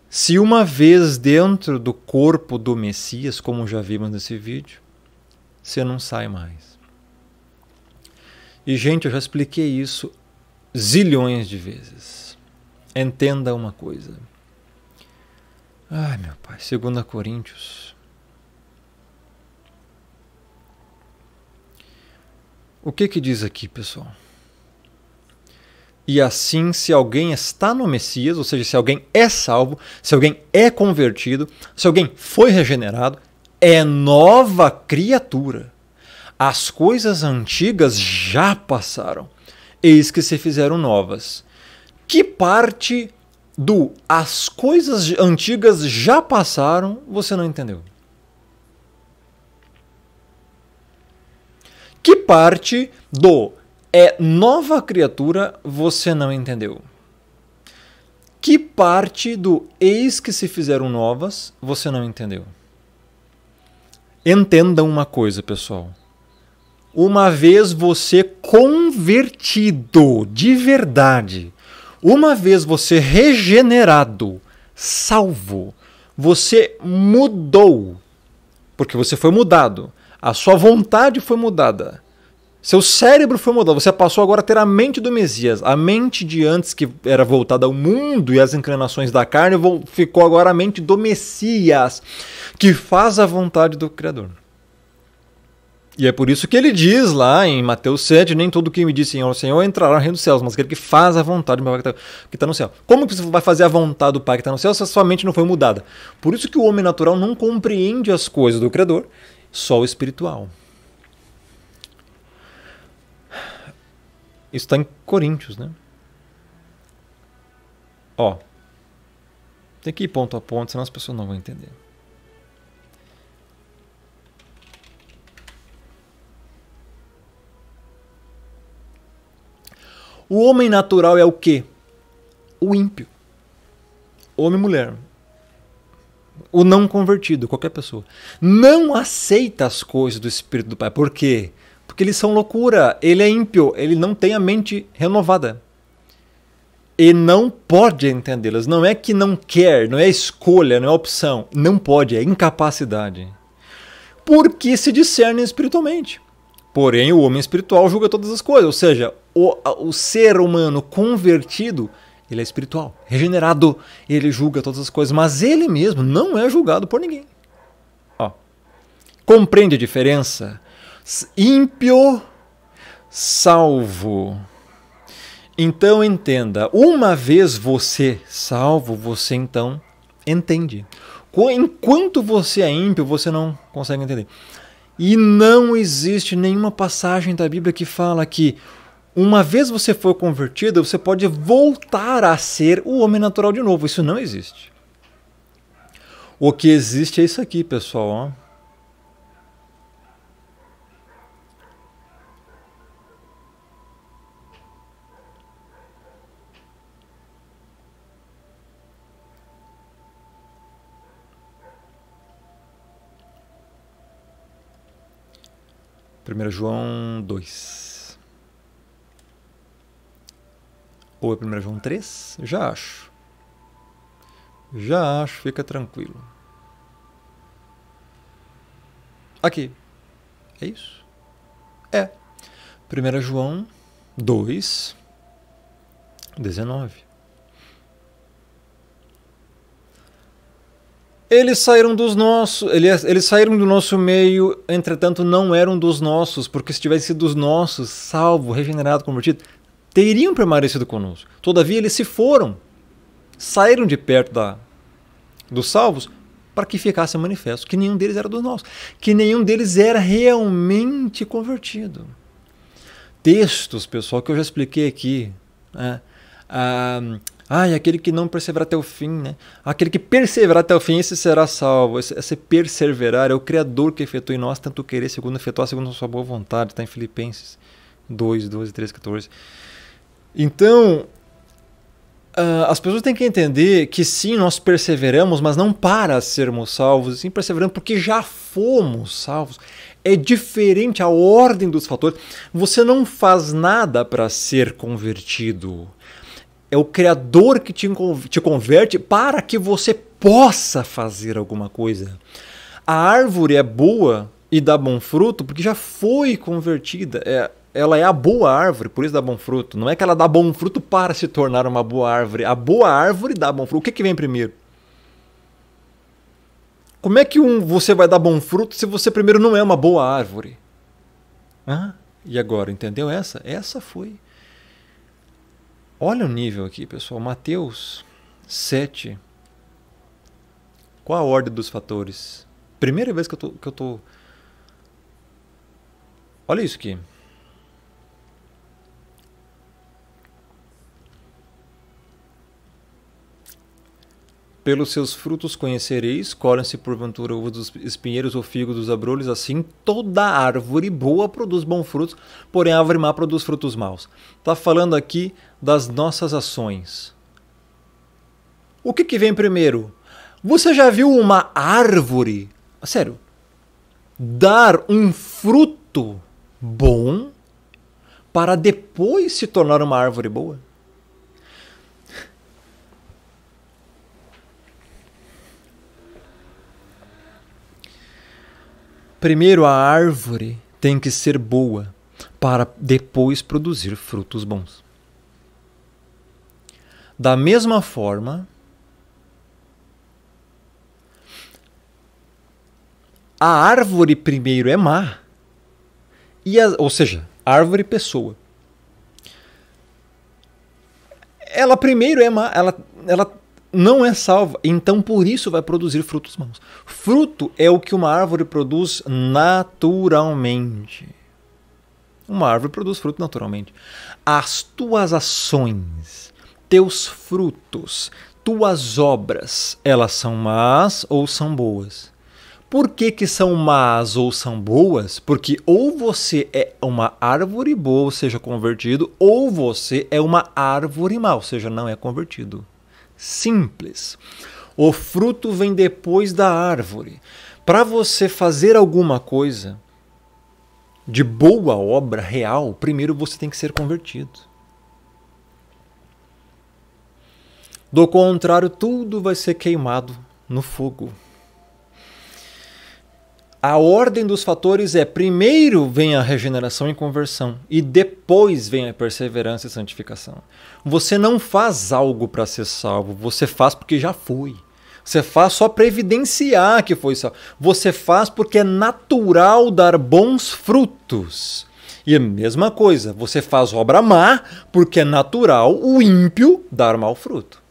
Se uma vez dentro do corpo do Messias, como já vimos nesse vídeo, você não sai mais. E, gente, eu já expliquei isso zilhões de vezes. Entenda uma coisa. Ai, meu Pai, 2 Coríntios. O que que diz aqui, pessoal? E assim, se alguém está no Messias, ou seja, se alguém é salvo, se alguém é convertido, se alguém foi regenerado, é nova criatura. As coisas antigas já passaram, eis que se fizeram novas. Que parte do as coisas antigas já passaram você não entendeu? Que parte do é nova criatura, você não entendeu. Que parte do eis que se fizeram novas você não entendeu? Entendam uma coisa, pessoal. Uma vez você convertido de verdade, uma vez você regenerado, salvo, você mudou, porque você foi mudado, a sua vontade foi mudada seu cérebro foi mudado. Você passou agora a ter a mente do Messias. A mente de antes, que era voltada ao mundo e às inclinações da carne, ficou agora a mente do Messias, que faz a vontade do Criador. E é por isso que ele diz lá em Mateus 7, nem todo que me diz Senhor, Senhor entrará no reino dos céus, mas aquele que faz a vontade do meu Pai que está tá no céu. Como que você vai fazer a vontade do Pai que está no céu se a sua mente não foi mudada? Por isso que o homem natural não compreende as coisas do Criador, só o espiritual. Isso está em Coríntios, né? Ó. Tem que ir ponto a ponto, senão as pessoas não vão entender. O homem natural é o quê? O ímpio. Homem e mulher. O não convertido, qualquer pessoa. Não aceita as coisas do Espírito do Pai. Por quê? Porque porque eles são loucura, ele é ímpio, ele não tem a mente renovada. E não pode entendê las Não é que não quer, não é escolha, não é opção. Não pode, é incapacidade. Porque se discernem espiritualmente. Porém, o homem espiritual julga todas as coisas. Ou seja, o, o ser humano convertido ele é espiritual, regenerado, ele julga todas as coisas, mas ele mesmo não é julgado por ninguém. Ó, compreende a diferença ímpio salvo. Então entenda, uma vez você salvo, você então entende. Enquanto você é ímpio, você não consegue entender. E não existe nenhuma passagem da Bíblia que fala que uma vez você for convertido, você pode voltar a ser o homem natural de novo. Isso não existe. O que existe é isso aqui, pessoal. Ó. 1 João 2. Ou é 1 João 3? Já acho. Já acho, fica tranquilo. Aqui. É isso? É. 1 João 2, 19. Eles saíram dos nossos, eles, é, eles saíram do nosso meio, entretanto não eram dos nossos, porque se tivessem sido dos nossos, salvo, regenerado, convertido, teriam permanecido conosco. Todavia eles se foram, saíram de perto da, dos salvos para que ficasse manifesto que nenhum deles era dos nossos, que nenhum deles era realmente convertido. Textos, pessoal, que eu já expliquei aqui, né? ah, Ai, aquele que não perseverar até o fim, né? Aquele que perseverar até o fim, esse será salvo. Esse, esse perseverar é o Criador que efetua em nós tanto querer, segundo efetuar, segundo a sua boa vontade. Está em Filipenses 2, 12, 13, 14. Então, uh, as pessoas têm que entender que sim, nós perseveramos, mas não para sermos salvos, sim perseveramos porque já fomos salvos. É diferente a ordem dos fatores. Você não faz nada para ser convertido é o Criador que te, te converte para que você possa fazer alguma coisa. A árvore é boa e dá bom fruto porque já foi convertida. É, ela é a boa árvore, por isso dá bom fruto. Não é que ela dá bom fruto para se tornar uma boa árvore. A boa árvore dá bom fruto. O que, que vem primeiro? Como é que um, você vai dar bom fruto se você primeiro não é uma boa árvore? Ah, e agora, entendeu essa? Essa foi Olha o nível aqui, pessoal. Mateus 7. Qual a ordem dos fatores? Primeira vez que eu tô, que eu tô... Olha isso aqui. Pelos seus frutos conhecereis, colhem-se porventura uvas dos espinheiros ou figos dos abrolhos, assim toda árvore boa produz bons frutos, porém a árvore má produz frutos maus. Está falando aqui das nossas ações. O que, que vem primeiro? Você já viu uma árvore? Sério, dar um fruto bom para depois se tornar uma árvore boa? Primeiro a árvore tem que ser boa para depois produzir frutos bons. Da mesma forma, a árvore primeiro é má, e a, ou seja, árvore pessoa. Ela primeiro é má, ela, ela não é salva, então por isso vai produzir frutos maus. Fruto é o que uma árvore produz naturalmente. Uma árvore produz fruto naturalmente. As tuas ações teus frutos, tuas obras, elas são más ou são boas? Por que, que são más ou são boas? Porque ou você é uma árvore boa, ou seja, convertido, ou você é uma árvore má, ou seja, não é convertido. Simples. O fruto vem depois da árvore. Para você fazer alguma coisa de boa obra real, primeiro você tem que ser convertido. Do contrário, tudo vai ser queimado no fogo. A ordem dos fatores é: primeiro vem a regeneração e conversão, e depois vem a perseverança e santificação. Você não faz algo para ser salvo, você faz porque já foi. Você faz só para evidenciar que foi salvo. Você faz porque é natural dar bons frutos. E a mesma coisa, você faz obra má porque é natural o ímpio dar mau fruto.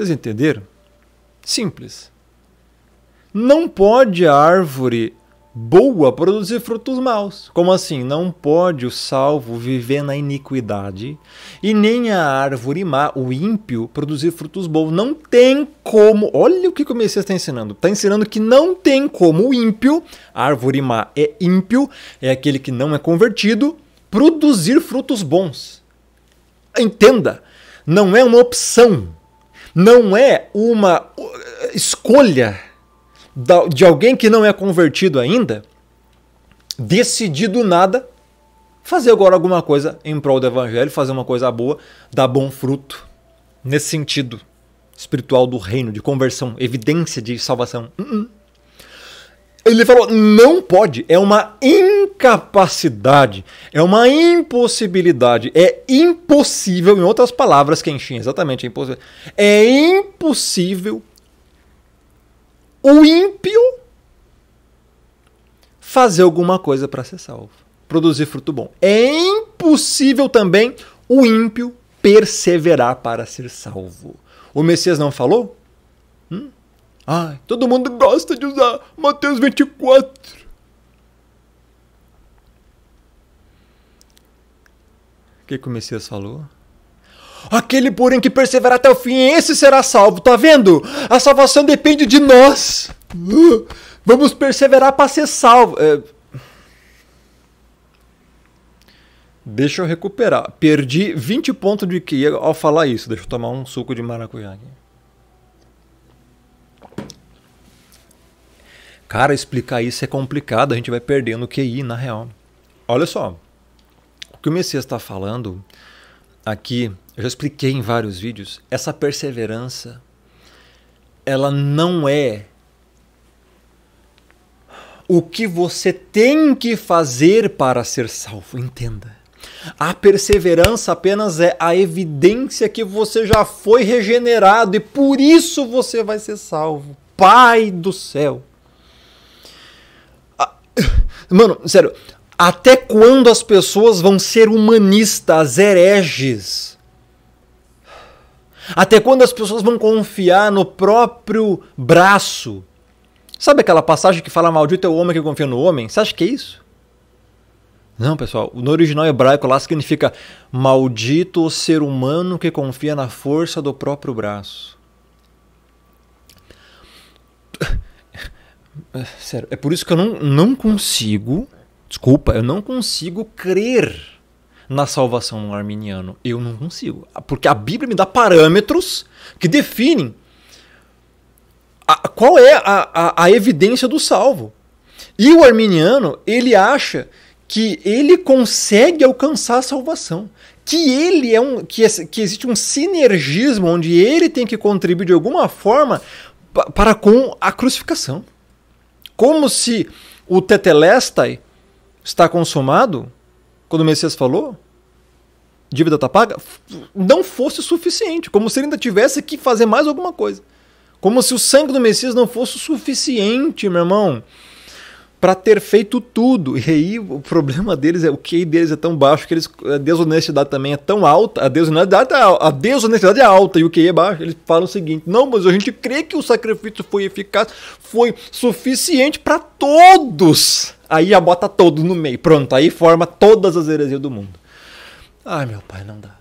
Vocês entenderam? Simples. Não pode a árvore boa produzir frutos maus. Como assim? Não pode o salvo viver na iniquidade e nem a árvore má, o ímpio, produzir frutos bons. Não tem como. Olha o que, o Messias está ensinando. Está ensinando que não tem como o ímpio, a árvore má é ímpio, é aquele que não é convertido, produzir frutos bons. Entenda, não é uma opção não é uma uh, escolha de alguém que não é convertido ainda decidido nada fazer agora alguma coisa em prol do evangelho, fazer uma coisa boa, dar bom fruto. Nesse sentido espiritual do reino, de conversão, evidência de salvação. Uh -uh. Ele falou: não pode, é uma incapacidade, é uma impossibilidade, é impossível, em outras palavras, Kenshin, exatamente, é impossível. É impossível o ímpio fazer alguma coisa para ser salvo, produzir fruto bom. É impossível também o ímpio perseverar para ser salvo. O Messias não falou? Hum? Ai, todo mundo gosta de usar Mateus 24. O que, que o Messias falou? Aquele, porém, que perseverar até o fim, esse será salvo. Tá vendo? A salvação depende de nós. Uh, vamos perseverar para ser salvo. É... Deixa eu recuperar. Perdi 20 pontos de que ao falar isso. Deixa eu tomar um suco de maracujá aqui. Cara, explicar isso é complicado, a gente vai perdendo o QI, na real. Olha só, o que o Messias está falando aqui, eu já expliquei em vários vídeos, essa perseverança, ela não é o que você tem que fazer para ser salvo, entenda. A perseverança apenas é a evidência que você já foi regenerado e por isso você vai ser salvo. Pai do céu. [LAUGHS] Mano, sério, até quando as pessoas vão ser humanistas, hereges? Até quando as pessoas vão confiar no próprio braço? Sabe aquela passagem que fala maldito é o homem que confia no homem? Você acha que é isso? Não, pessoal, no original hebraico lá significa maldito o ser humano que confia na força do próprio braço. É, sério, é por isso que eu não, não consigo. Desculpa, eu não consigo crer na salvação no arminiano. Eu não consigo. Porque a Bíblia me dá parâmetros que definem a, qual é a, a, a evidência do salvo. E o arminiano, ele acha que ele consegue alcançar a salvação. Que ele é um. que, que existe um sinergismo onde ele tem que contribuir de alguma forma para com a crucificação como se o tetelestai está consumado, quando o Messias falou, dívida está paga, não fosse suficiente, como se ele ainda tivesse que fazer mais alguma coisa. Como se o sangue do Messias não fosse o suficiente, meu irmão para ter feito tudo. E aí o problema deles é o QI deles é tão baixo que eles a desonestidade também é tão alta, a desonestidade, é a desonestidade é alta e o QI é baixo. Eles falam o seguinte: "Não, mas a gente crê que o sacrifício foi eficaz, foi suficiente para todos". Aí já bota todos no meio. Pronto, aí forma todas as heresias do mundo. Ai, meu pai, não dá.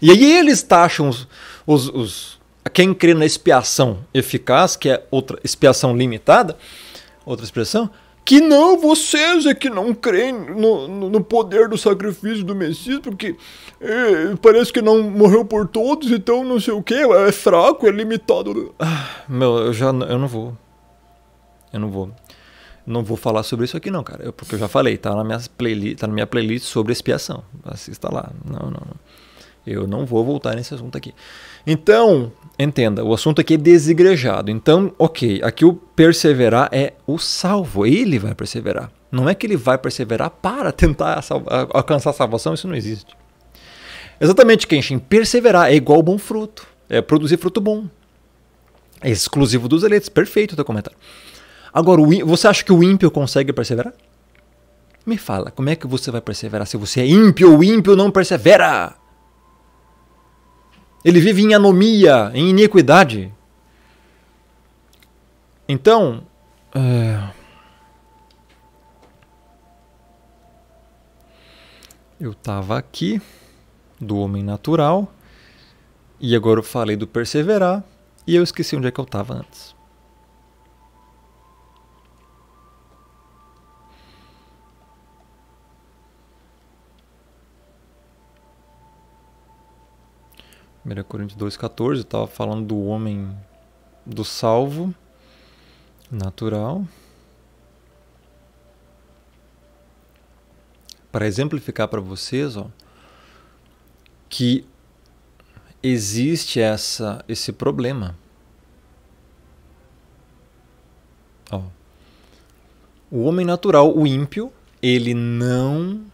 E aí eles taxam os, os, os quem crê na expiação eficaz, que é outra expiação limitada, outra expressão, que não, vocês é que não creem no, no, no poder do sacrifício do Messias, porque é, parece que não morreu por todos, então não sei o que, é fraco, é limitado. Ah, meu, eu já eu não vou. Eu não vou. Não vou falar sobre isso aqui não, cara, eu, porque eu já falei, tá na, minha playlist, tá na minha playlist sobre expiação, assista lá. Não, não, não. Eu não vou voltar nesse assunto aqui. Então, entenda, o assunto aqui é desigrejado. Então, ok, aqui o perseverar é o salvo, ele vai perseverar. Não é que ele vai perseverar para tentar salva, alcançar a salvação, isso não existe. Exatamente, Kenshin, perseverar é igual bom fruto, é produzir fruto bom. É exclusivo dos eleitos, perfeito o teu comentário. Agora, você acha que o ímpio consegue perseverar? Me fala, como é que você vai perseverar se você é ímpio? O ímpio não persevera! Ele vive em anomia, em iniquidade. Então. É... Eu estava aqui, do homem natural, e agora eu falei do perseverar, e eu esqueci onde é que eu estava antes. 1 Coríntios 2,14, estava falando do homem do salvo natural. Para exemplificar para vocês ó, que existe essa, esse problema. Ó, o homem natural, o ímpio, ele não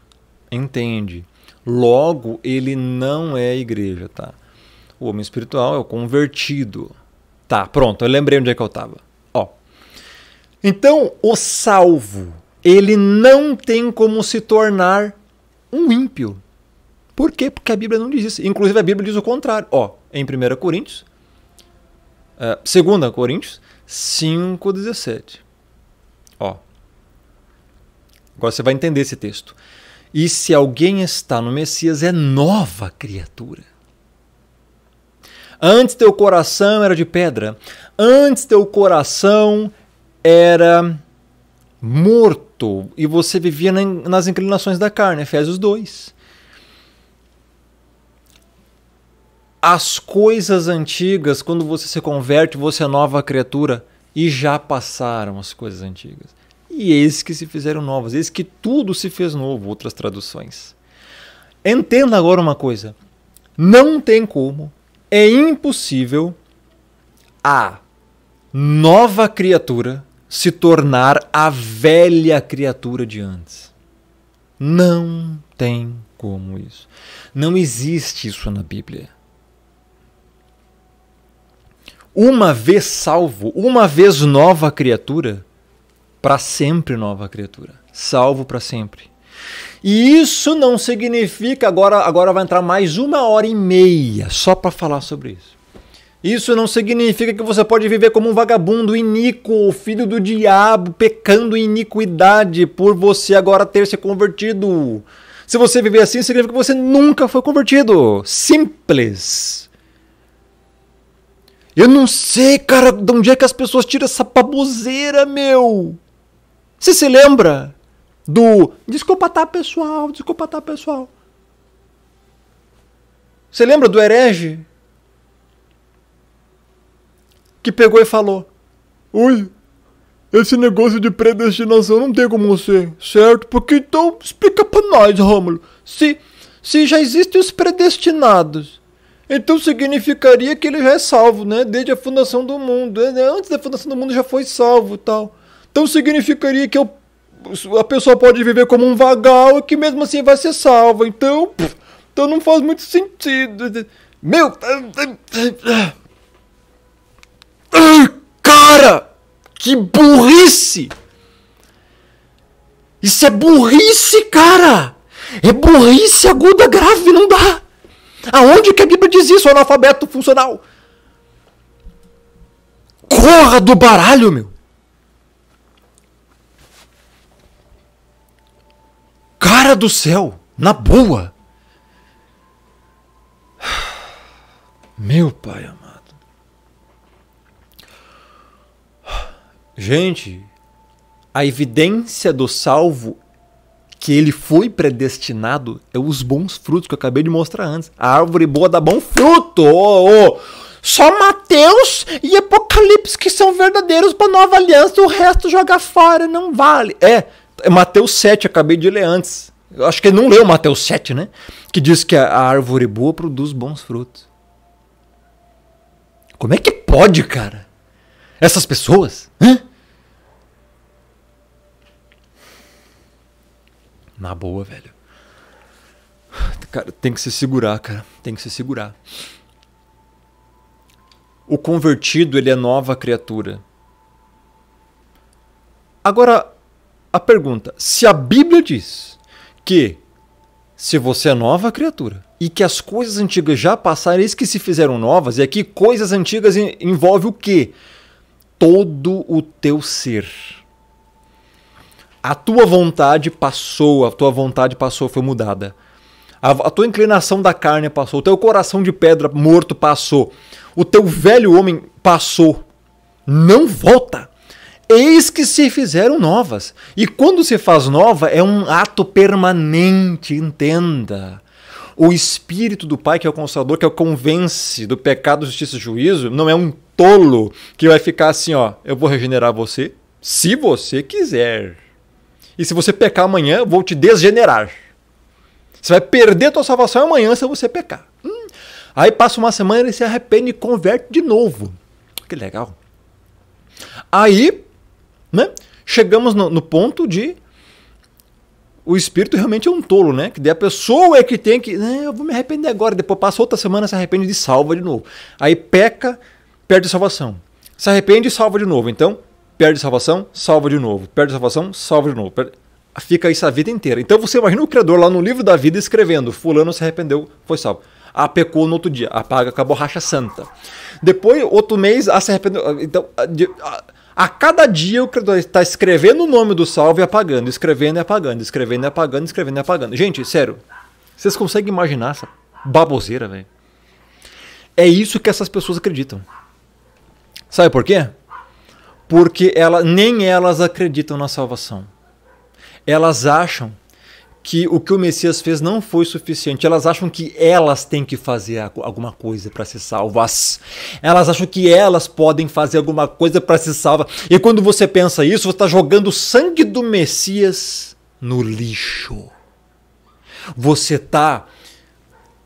entende. Logo, ele não é igreja, tá? O homem espiritual é o convertido. Tá, pronto, eu lembrei onde é que eu estava. Ó. Então, o salvo, ele não tem como se tornar um ímpio. Por quê? Porque a Bíblia não diz isso. Inclusive, a Bíblia diz o contrário. Ó, em 1 Coríntios, é, uh, 2 Coríntios 5,17. Ó. Agora você vai entender esse texto. E se alguém está no Messias, é nova criatura. Antes teu coração era de pedra. Antes teu coração era morto e você vivia nas inclinações da carne. Efésios 2. As coisas antigas, quando você se converte, você é nova criatura e já passaram as coisas antigas. E eis que se fizeram novas, eis que tudo se fez novo, outras traduções. Entenda agora uma coisa: não tem como é impossível a nova criatura se tornar a velha criatura de antes. Não tem como isso. Não existe isso na Bíblia. Uma vez salvo, uma vez nova criatura, para sempre nova criatura, salvo para sempre. E isso não significa agora agora vai entrar mais uma hora e meia só para falar sobre isso. Isso não significa que você pode viver como um vagabundo iníquo, filho do diabo, pecando em iniquidade por você agora ter se convertido. Se você viver assim, significa que você nunca foi convertido. Simples. Eu não sei, cara, de onde é que as pessoas tiram essa baboseira, meu? Você se lembra? do desculpa tá pessoal, desculpa tá pessoal. Você lembra do herege que pegou e falou: "Oi, esse negócio de predestinação não tem como ser, certo? Porque então explica para nós, Rômulo. Se se já existem os predestinados, então significaria que ele já é salvo, né? Desde a fundação do mundo, né? antes da fundação do mundo já foi salvo, tal. Então significaria que eu é a pessoa pode viver como um vagal que mesmo assim vai ser salva. Então, pff, então não faz muito sentido. Meu. Cara! Que burrice! Isso é burrice, cara! É burrice aguda grave, não dá! Aonde que a Bíblia diz isso, analfabeto funcional? Corra do baralho, meu! Cara do céu, na boa. Meu pai amado. Gente, a evidência do salvo que ele foi predestinado é os bons frutos que eu acabei de mostrar antes. A árvore boa dá bom fruto. Oh, oh. Só Mateus e Apocalipse que são verdadeiros para nova aliança, o resto joga fora, não vale. É, é Mateus 7, acabei de ler antes. Eu acho que ele não leu Mateus 7, né? Que diz que a árvore boa produz bons frutos. Como é que pode, cara? Essas pessoas? Hã? Na boa, velho. Cara, tem que se segurar, cara. Tem que se segurar. O convertido, ele é nova criatura. Agora, a pergunta: se a Bíblia diz que se você é nova criatura e que as coisas antigas já passaram, eis que se fizeram novas, e aqui coisas antigas envolve o quê? Todo o teu ser. A tua vontade passou, a tua vontade passou, foi mudada. A, a tua inclinação da carne passou, o teu coração de pedra morto passou, o teu velho homem passou. Não volta! Eis que se fizeram novas. E quando se faz nova, é um ato permanente, entenda. O Espírito do Pai, que é o Consolador, que é o convence do pecado, justiça e juízo, não é um tolo que vai ficar assim, ó, eu vou regenerar você se você quiser. E se você pecar amanhã, eu vou te desgenerar. Você vai perder a tua salvação amanhã se você pecar. Hum. Aí passa uma semana, ele se arrepende e converte de novo. Que legal. Aí né? Chegamos no, no ponto de o espírito realmente é um tolo, né? Que daí a pessoa é que tem que. Né, eu vou me arrepender agora, depois passa outra semana, se arrepende de salva de novo. Aí peca, perde salvação. Se arrepende salva de novo. Então, perde salvação, salva de novo. Perde salvação, salva de novo. Perde... Fica isso a vida inteira. Então você imagina o Criador lá no livro da vida escrevendo: Fulano se arrependeu, foi salvo. Ah, pecou no outro dia, apaga ah, com a borracha santa. Depois, outro mês, ah, se arrependeu. Ah, então. Ah, de, ah, a cada dia o credor está escrevendo o nome do salvo e apagando, escrevendo e apagando, escrevendo e apagando, escrevendo e apagando. Gente, sério, vocês conseguem imaginar essa baboseira, velho? É isso que essas pessoas acreditam. Sabe por quê? Porque ela, nem elas acreditam na salvação. Elas acham que o que o Messias fez não foi suficiente. Elas acham que elas têm que fazer alguma coisa para ser salvas. Elas acham que elas podem fazer alguma coisa para ser salvas. E quando você pensa isso, você está jogando o sangue do Messias no lixo. Você está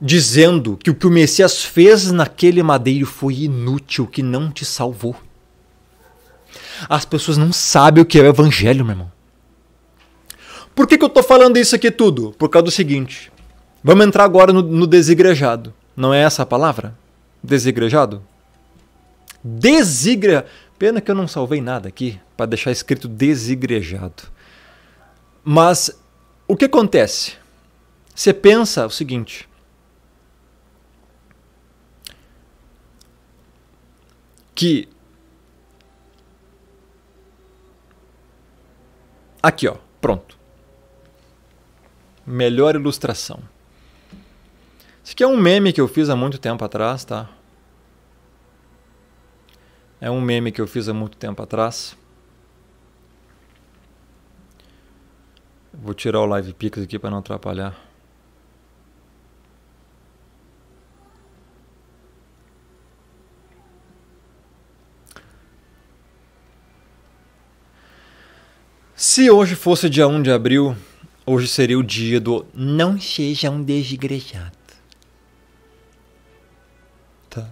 dizendo que o que o Messias fez naquele madeiro foi inútil, que não te salvou. As pessoas não sabem o que é o evangelho, meu irmão. Por que, que eu estou falando isso aqui tudo? Por causa do seguinte. Vamos entrar agora no, no desigrejado. Não é essa a palavra? Desigrejado? Desigre... Pena que eu não salvei nada aqui para deixar escrito desigrejado. Mas o que acontece? Você pensa o seguinte. Que. Aqui, ó. Pronto melhor ilustração. Isso aqui é um meme que eu fiz há muito tempo atrás, tá? É um meme que eu fiz há muito tempo atrás. Vou tirar o Live Pix aqui para não atrapalhar. Se hoje fosse dia 1 de abril Hoje seria o dia do não seja um desigrejado. Tá?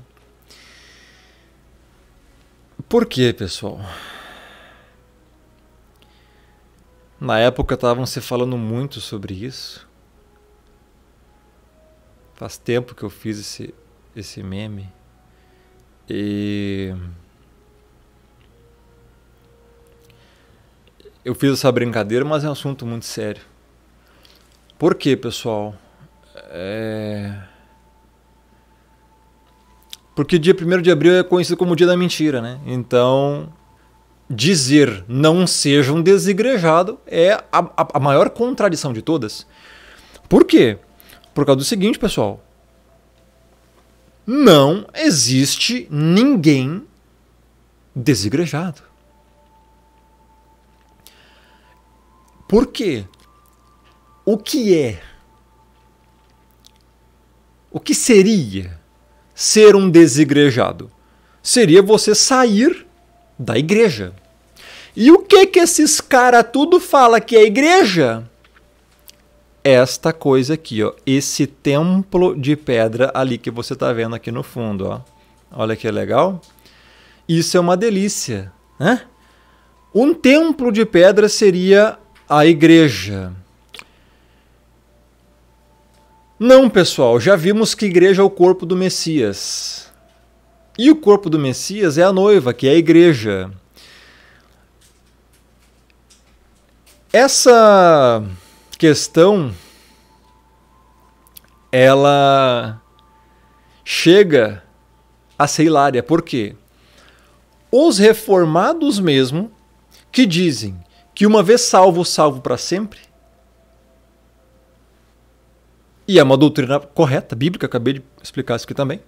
Por quê, pessoal? Na época estavam se falando muito sobre isso. Faz tempo que eu fiz esse, esse meme. E. Eu fiz essa brincadeira, mas é um assunto muito sério. Por quê, pessoal? É... Porque dia 1 de abril é conhecido como o dia da mentira, né? Então, dizer não seja um desigrejado é a, a, a maior contradição de todas. Por quê? Por causa do seguinte, pessoal. Não existe ninguém desigrejado. Por quê? o que é, o que seria ser um desigrejado? Seria você sair da igreja. E o que que esses cara tudo fala que é igreja? Esta coisa aqui, ó, esse templo de pedra ali que você está vendo aqui no fundo, ó. Olha que legal. Isso é uma delícia, né? Um templo de pedra seria a igreja. Não, pessoal, já vimos que igreja é o corpo do Messias. E o corpo do Messias é a noiva, que é a igreja. Essa questão ela chega a ser hilária, por quê? Os reformados mesmo que dizem que uma vez salvo, salvo para sempre, e é uma doutrina correta, bíblica, acabei de explicar isso aqui também.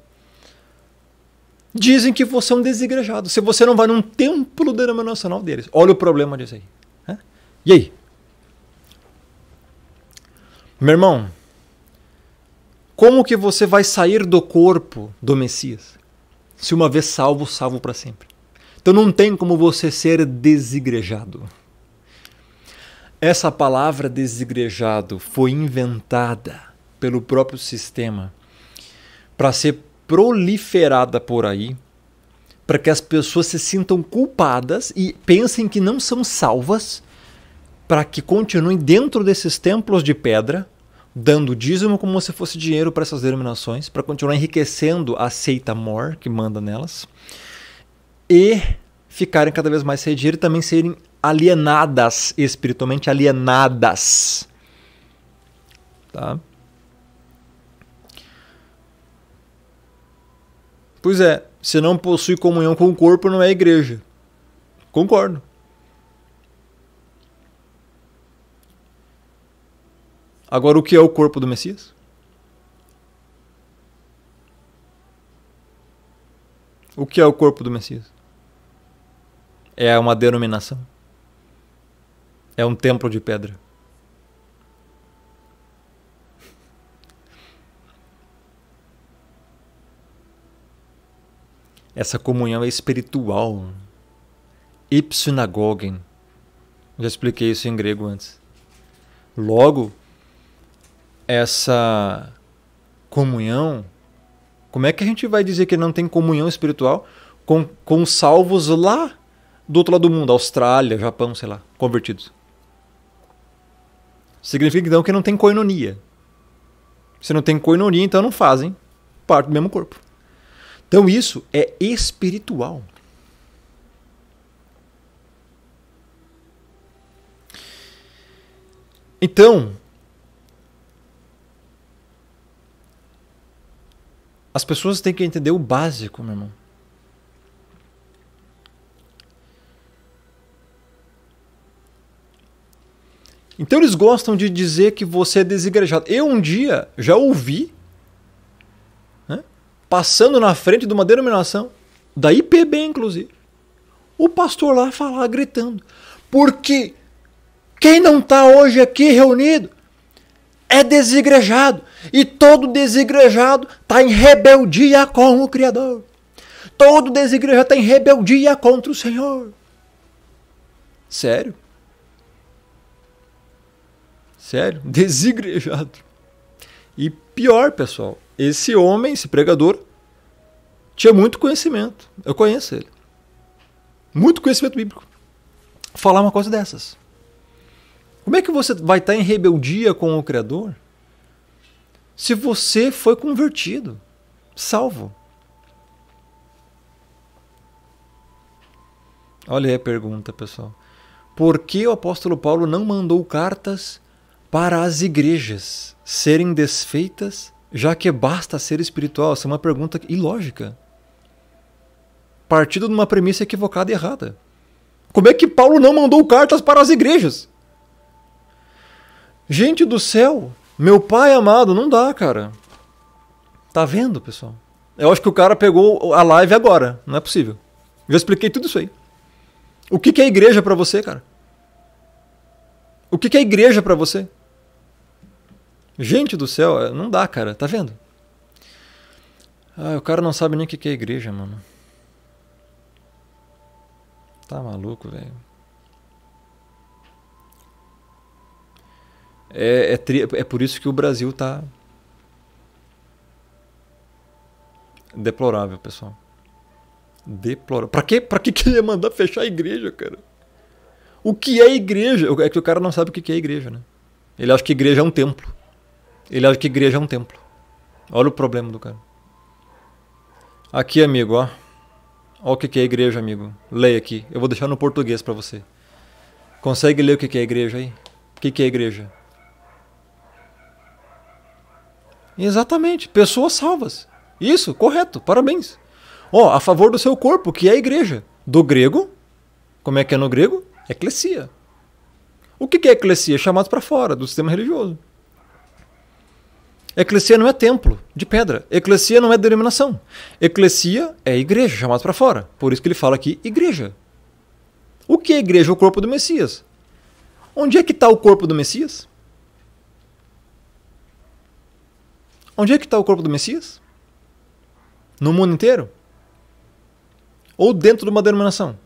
Dizem que você é um desigrejado, se você não vai num templo denominacional deles. Olha o problema disso aí. Né? E aí? Meu irmão, como que você vai sair do corpo do Messias? Se uma vez salvo, salvo para sempre. Então não tem como você ser desigrejado. Essa palavra desigrejado foi inventada pelo próprio sistema para ser proliferada por aí, para que as pessoas se sintam culpadas e pensem que não são salvas, para que continuem dentro desses templos de pedra, dando dízimo como se fosse dinheiro para essas denominações, para continuar enriquecendo a seita mor que manda nelas, e ficarem cada vez mais sem dinheiro e também serem alienadas espiritualmente alienadas. Tá? Pois é, se não possui comunhão com o corpo, não é igreja. Concordo. Agora, o que é o corpo do Messias? O que é o corpo do Messias? É uma denominação. É um templo de pedra. Essa comunhão é espiritual. Ipsynagogen. Já expliquei isso em grego antes. Logo, essa comunhão, como é que a gente vai dizer que não tem comunhão espiritual com, com salvos lá do outro lado do mundo, Austrália, Japão, sei lá, convertidos? Significa então que não tem coinonia. Se não tem coinonia, então não fazem parte do mesmo corpo. Então isso é espiritual. Então, as pessoas têm que entender o básico, meu irmão. Então eles gostam de dizer que você é desigrejado. Eu um dia já ouvi passando na frente de uma denominação, da IPB inclusive, o pastor lá falar gritando. Porque quem não está hoje aqui reunido é desigrejado. E todo desigrejado está em rebeldia com o Criador. Todo desigrejado está em rebeldia contra o Senhor. Sério? Sério? [LAUGHS] Desigrejado. E pior, pessoal, esse homem, esse pregador, tinha muito conhecimento. Eu conheço ele. Muito conhecimento bíblico. Falar uma coisa dessas. Como é que você vai estar em rebeldia com o Criador se você foi convertido, salvo? Olha aí a pergunta, pessoal. Por que o apóstolo Paulo não mandou cartas para as igrejas serem desfeitas já que basta ser espiritual, essa é uma pergunta ilógica. Partido de uma premissa equivocada e errada. Como é que Paulo não mandou cartas para as igrejas? Gente do céu, meu pai amado, não dá, cara. Tá vendo, pessoal? Eu acho que o cara pegou a live agora. Não é possível. Já expliquei tudo isso aí. O que é igreja para você, cara? O que é igreja para você? Gente do céu, é, não dá, cara. Tá vendo? Ah, o cara não sabe nem o que é igreja, mano. Tá maluco, velho. É, é, tri... é por isso que o Brasil tá. Deplorável, pessoal. Deplorável. Pra, quê? pra que ele ia mandar fechar a igreja, cara? O que é igreja? É que o cara não sabe o que é igreja, né? Ele acha que igreja é um templo. Ele acha que igreja é um templo. Olha o problema do cara. Aqui, amigo, ó. Olha o que é igreja, amigo. Leia aqui. Eu vou deixar no português para você. Consegue ler o que é igreja aí? O que é igreja? Exatamente. Pessoas salvas. Isso, correto. Parabéns. Ó, a favor do seu corpo, que é a igreja. Do grego, como é que é no grego? Eclesia. O que é eclesia? É chamado para fora do sistema religioso. Eclesia não é templo de pedra. Eclesia não é denominação. Eclesia é igreja, chamada para fora. Por isso que ele fala aqui igreja. O que é igreja? O corpo do Messias. Onde é que está o corpo do Messias? Onde é que está o corpo do Messias? No mundo inteiro? Ou dentro de uma denominação?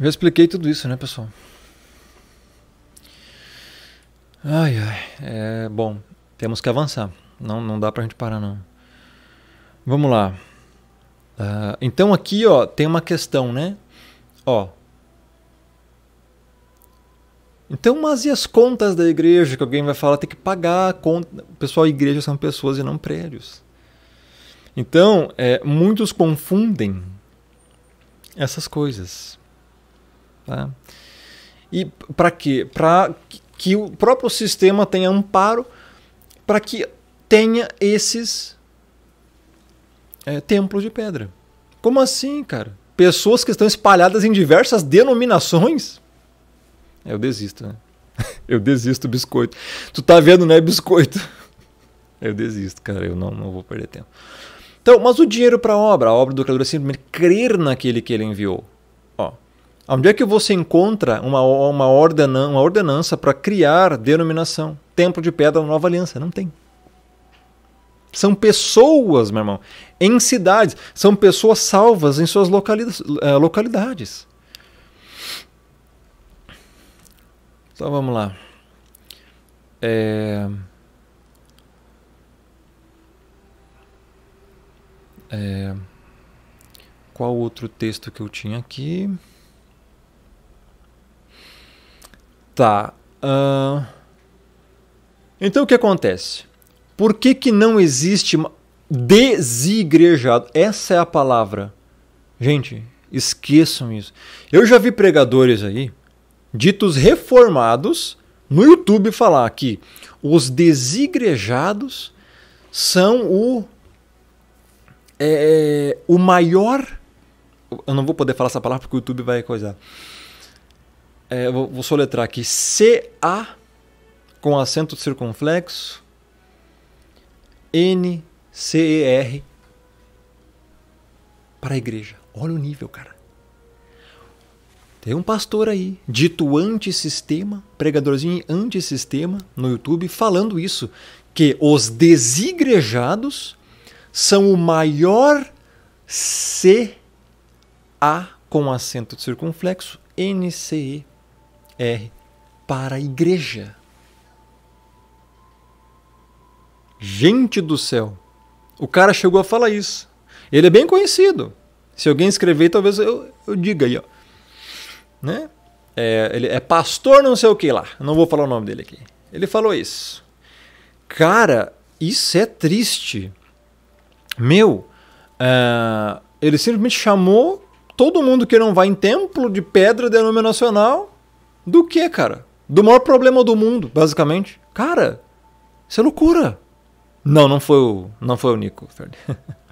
Já expliquei tudo isso, né, pessoal? Ai, ai. É, bom, temos que avançar. Não, não dá pra gente parar, não. Vamos lá. Uh, então aqui, ó, tem uma questão, né? Ó. Então, mas e as contas da igreja que alguém vai falar tem que pagar a conta? Pessoal, igrejas são pessoas e não prédios. Então, é, muitos confundem essas coisas. Tá? E para quê? Para que o próprio sistema tenha amparo para que tenha esses é, templos de pedra. Como assim, cara? Pessoas que estão espalhadas em diversas denominações? É, eu desisto, né? [LAUGHS] Eu desisto, biscoito. Tu tá vendo, né, biscoito? [LAUGHS] Eu desisto, cara. Eu não, não vou perder tempo. Então, mas o dinheiro para a obra, a obra do Criador é simplesmente crer naquele que ele enviou. Onde é que você encontra uma, uma, ordena, uma ordenança para criar denominação? Templo de Pedra Nova Aliança? Não tem. São pessoas, meu irmão, em cidades. São pessoas salvas em suas eh, localidades. Então vamos lá. É... É... Qual outro texto que eu tinha aqui? Tá. Uh... Então o que acontece? Por que, que não existe desigrejado? Essa é a palavra. Gente, esqueçam isso. Eu já vi pregadores aí, ditos reformados, no YouTube falar que os desigrejados são o, é, o maior. Eu não vou poder falar essa palavra porque o YouTube vai coisar é, vou, vou soletrar aqui. C-A com acento circunflexo. N-C-E-R para a igreja. Olha o nível, cara. Tem um pastor aí, dito antissistema, pregadorzinho antissistema no YouTube, falando isso: que os desigrejados são o maior C-A com acento circunflexo, N-C-E é para a igreja. Gente do céu! O cara chegou a falar isso. Ele é bem conhecido. Se alguém escrever, talvez eu, eu diga aí, ó. Né? É, ele é pastor não sei o que lá. Não vou falar o nome dele aqui. Ele falou isso. Cara, isso é triste. Meu, uh, ele simplesmente chamou todo mundo que não vai em templo de pedra denominacional do que, cara? Do maior problema do mundo, basicamente. Cara, isso é loucura. Não, não foi o, não foi o Nico,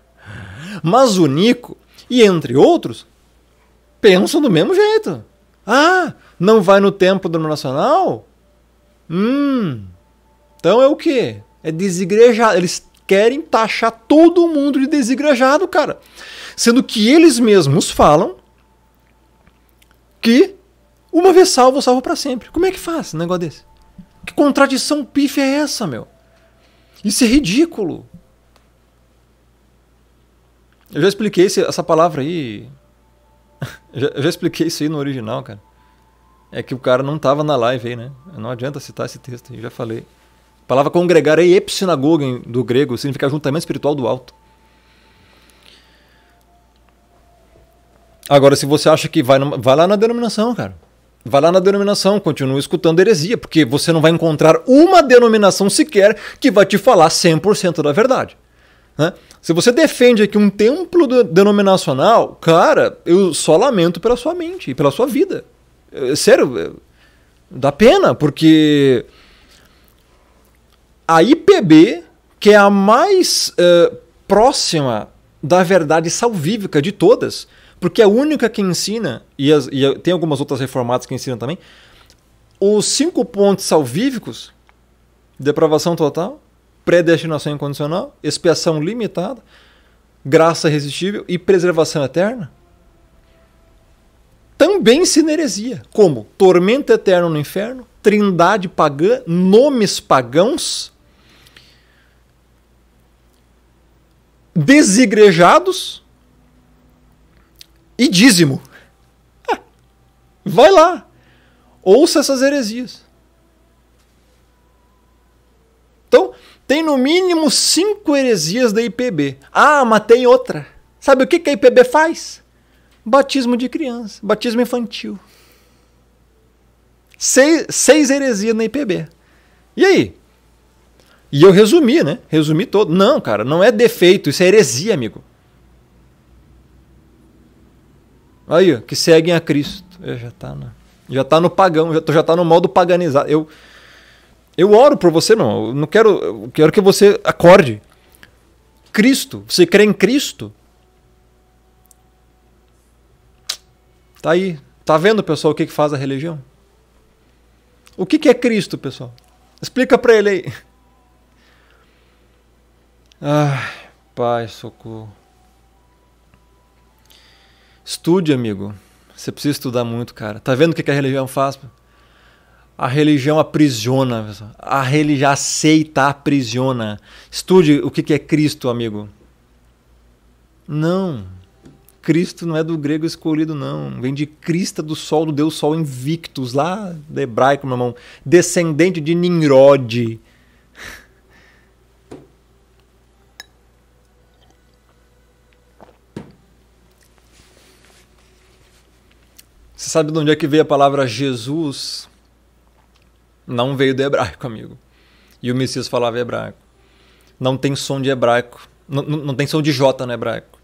[LAUGHS] Mas o Nico, e entre outros, pensam do mesmo jeito. Ah, não vai no tempo do nacional? Hum. Então é o quê? É desigrejado. Eles querem taxar todo mundo de desigrejado, cara. Sendo que eles mesmos falam que uma vez salvo, salvo para sempre. Como é que faz um negócio desse? Que contradição pife é essa, meu? Isso é ridículo. Eu já expliquei essa palavra aí. [LAUGHS] já, eu já expliquei isso aí no original, cara. É que o cara não tava na live aí, né? Não adianta citar esse texto aí, já falei. A palavra congregar é epsinagoga do grego, significa juntamento espiritual do alto. Agora, se você acha que vai, vai lá na denominação, cara. Vai lá na denominação, continua escutando heresia, porque você não vai encontrar uma denominação sequer que vai te falar 100% da verdade. Né? Se você defende aqui um templo denominacional, cara, eu só lamento pela sua mente e pela sua vida. Sério, dá pena, porque a IPB, que é a mais uh, próxima da verdade salvífica de todas, porque é a única que ensina, e, as, e tem algumas outras reformadas que ensinam também, os cinco pontos salvíficos: depravação total, predestinação incondicional, expiação limitada, graça irresistível e preservação eterna. Também ensina heresia, como tormento eterno no inferno, trindade pagã, nomes pagãos, desigrejados e dízimo. É. Vai lá. Ouça essas heresias. Então, tem no mínimo cinco heresias da IPB. Ah, mas tem outra. Sabe o que, que a IPB faz? Batismo de criança, batismo infantil. Seis, seis heresias na IPB. E aí? E eu resumi, né? Resumi todo. Não, cara, não é defeito, isso é heresia, amigo. Aí, que seguem a Cristo. Eu já tá, no, Já tá no pagão, já, já tá no modo paganizado. Eu, eu oro por você, irmão. Eu não quero, eu quero que você acorde. Cristo, você crê em Cristo? Tá aí. Tá vendo, pessoal, o que, que faz a religião? O que, que é Cristo, pessoal? Explica para ele aí. [LAUGHS] Ai, Pai, socorro. Estude, amigo. Você precisa estudar muito, cara. Tá vendo o que a religião faz? A religião aprisiona. A religião aceita, aprisiona. Estude o que é Cristo, amigo. Não. Cristo não é do grego escolhido, não. Vem de Crista do Sol, do Deus Sol Invictus, lá do hebraico, meu irmão. Descendente de Nimrod. Sabe de onde é que veio a palavra Jesus? Não veio do hebraico, amigo. E o Messias falava hebraico. Não tem som de hebraico. Não, não, não tem som de J no hebraico.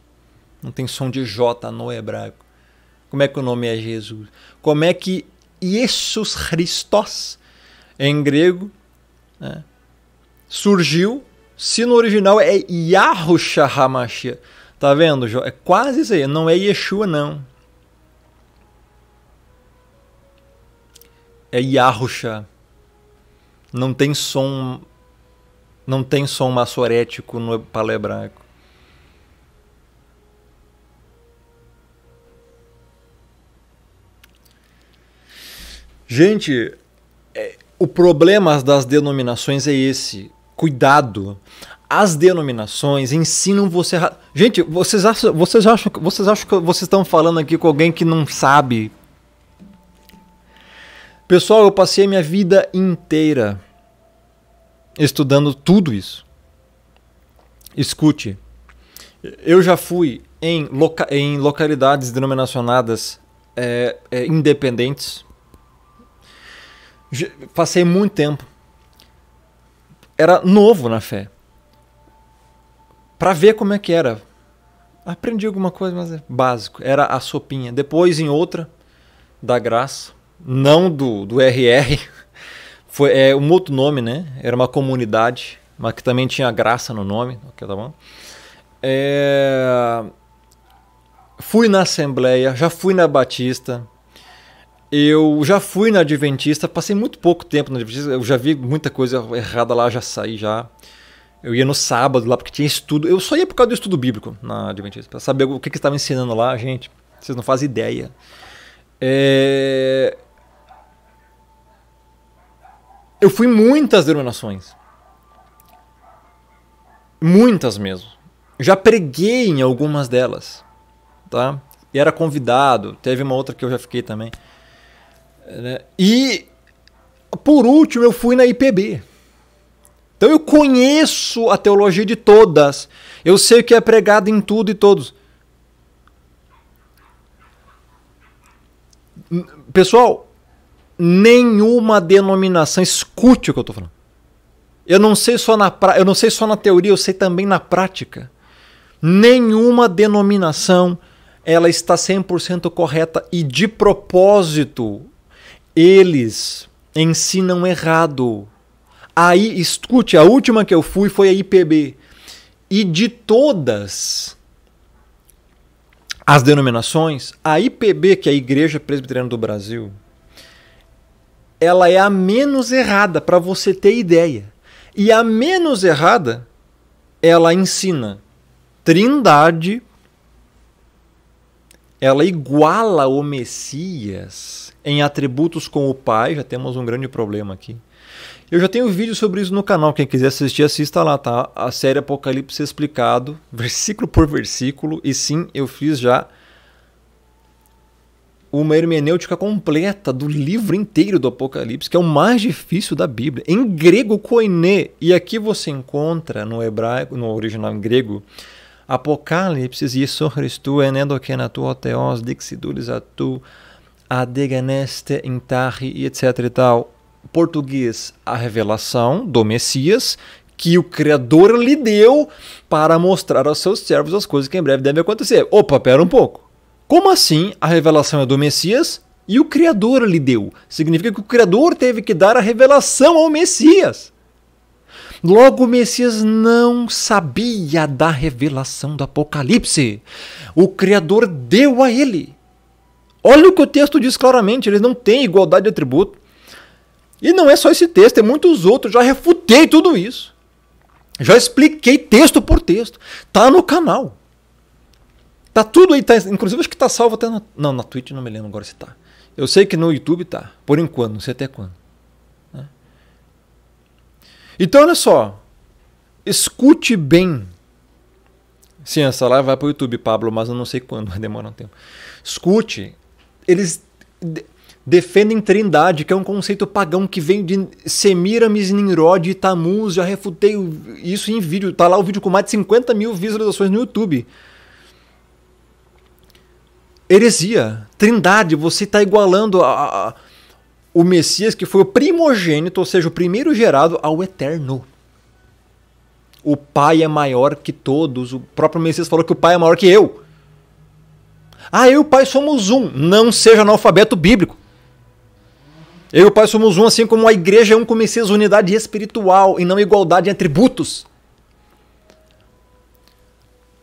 Não tem som de J no hebraico. Como é que o nome é Jesus? Como é que Jesus Christos, em grego, né, surgiu? Se no original é Yahusha Hamashiach. Tá vendo, Jó? É quase isso aí. Não é Yeshua, não. é Yahusha. Não tem som não tem som massorético no branco. Gente, é, o problema das denominações é esse. Cuidado. As denominações ensinam você. Gente, vocês acham, vocês acham, vocês acham que vocês estão falando aqui com alguém que não sabe Pessoal, eu passei a minha vida inteira estudando tudo isso. Escute, eu já fui em, loca em localidades denominacionadas é, é, independentes. Passei muito tempo. Era novo na fé. Para ver como é que era. Aprendi alguma coisa, mas é básico. Era a sopinha. Depois em outra, da graça não do, do RR, [LAUGHS] foi é, um outro nome, né? Era uma comunidade, mas que também tinha graça no nome, ok, tá bom? É... Fui na Assembleia, já fui na Batista, eu já fui na Adventista, passei muito pouco tempo na Adventista, eu já vi muita coisa errada lá, já saí já. Eu ia no sábado lá porque tinha estudo, eu só ia por causa do estudo bíblico na Adventista, para saber o que, que estava ensinando lá, gente, vocês não fazem ideia. É... Eu fui muitas denominações. Muitas mesmo. Já preguei em algumas delas, tá? E era convidado. Teve uma outra que eu já fiquei também. Né? E por último eu fui na IPB. Então eu conheço a teologia de todas. Eu sei o que é pregado em tudo e todos. Pessoal, nenhuma denominação. Escute o que eu estou falando. Eu não sei só na pra... eu não sei só na teoria, eu sei também na prática. Nenhuma denominação ela está 100% correta e de propósito eles ensinam errado. Aí, escute, a última que eu fui foi a IPB. E de todas as denominações, a IPB, que é a Igreja Presbiteriana do Brasil, ela é a menos errada, para você ter ideia. E a menos errada, ela ensina trindade, ela iguala o Messias em atributos com o Pai, já temos um grande problema aqui. Eu já tenho vídeo sobre isso no canal, quem quiser assistir, assista lá, tá? A série Apocalipse Explicado, [LAUGHS] versículo por versículo, e sim, eu fiz já uma hermenêutica completa do livro inteiro do Apocalipse, que é o mais difícil da Bíblia, em grego koiné. E aqui você encontra no hebraico, no original em grego, Apocalipse Ieso Christu enedokenatu oteos dixidulizatu adeganeste intarri, etc e tal. Português, a revelação do Messias, que o Criador lhe deu para mostrar aos seus servos as coisas que em breve devem acontecer. Opa, pera um pouco. Como assim a revelação é do Messias e o Criador lhe deu? Significa que o Criador teve que dar a revelação ao Messias. Logo, o Messias não sabia da revelação do Apocalipse. O Criador deu a ele. Olha o que o texto diz claramente: eles não têm igualdade de atributo. E não é só esse texto, é muitos outros. Já refutei tudo isso. Já expliquei texto por texto. Está no canal. Tá tudo aí, tá, inclusive acho que tá salvo até na. Não, na Twitch não me lembro agora se tá. Eu sei que no YouTube tá, por enquanto, não sei até quando. Né? Então, olha só. Escute bem. Sim, essa live vai pro YouTube, Pablo, mas eu não sei quando, [LAUGHS] vai demorar um tempo. Escute. Eles defendem trindade, que é um conceito pagão que vem de Semiramis, Nimrod e Tamuz. Já refutei isso em vídeo. Tá lá o vídeo com mais de 50 mil visualizações no YouTube heresia. Trindade, você está igualando a, a, o Messias, que foi o primogênito, ou seja, o primeiro gerado, ao eterno. O Pai é maior que todos. O próprio Messias falou que o Pai é maior que eu. Ah, eu e o Pai somos um. Não seja analfabeto bíblico. Eu e o Pai somos um, assim como a igreja é um com o Messias, unidade espiritual e não igualdade em atributos.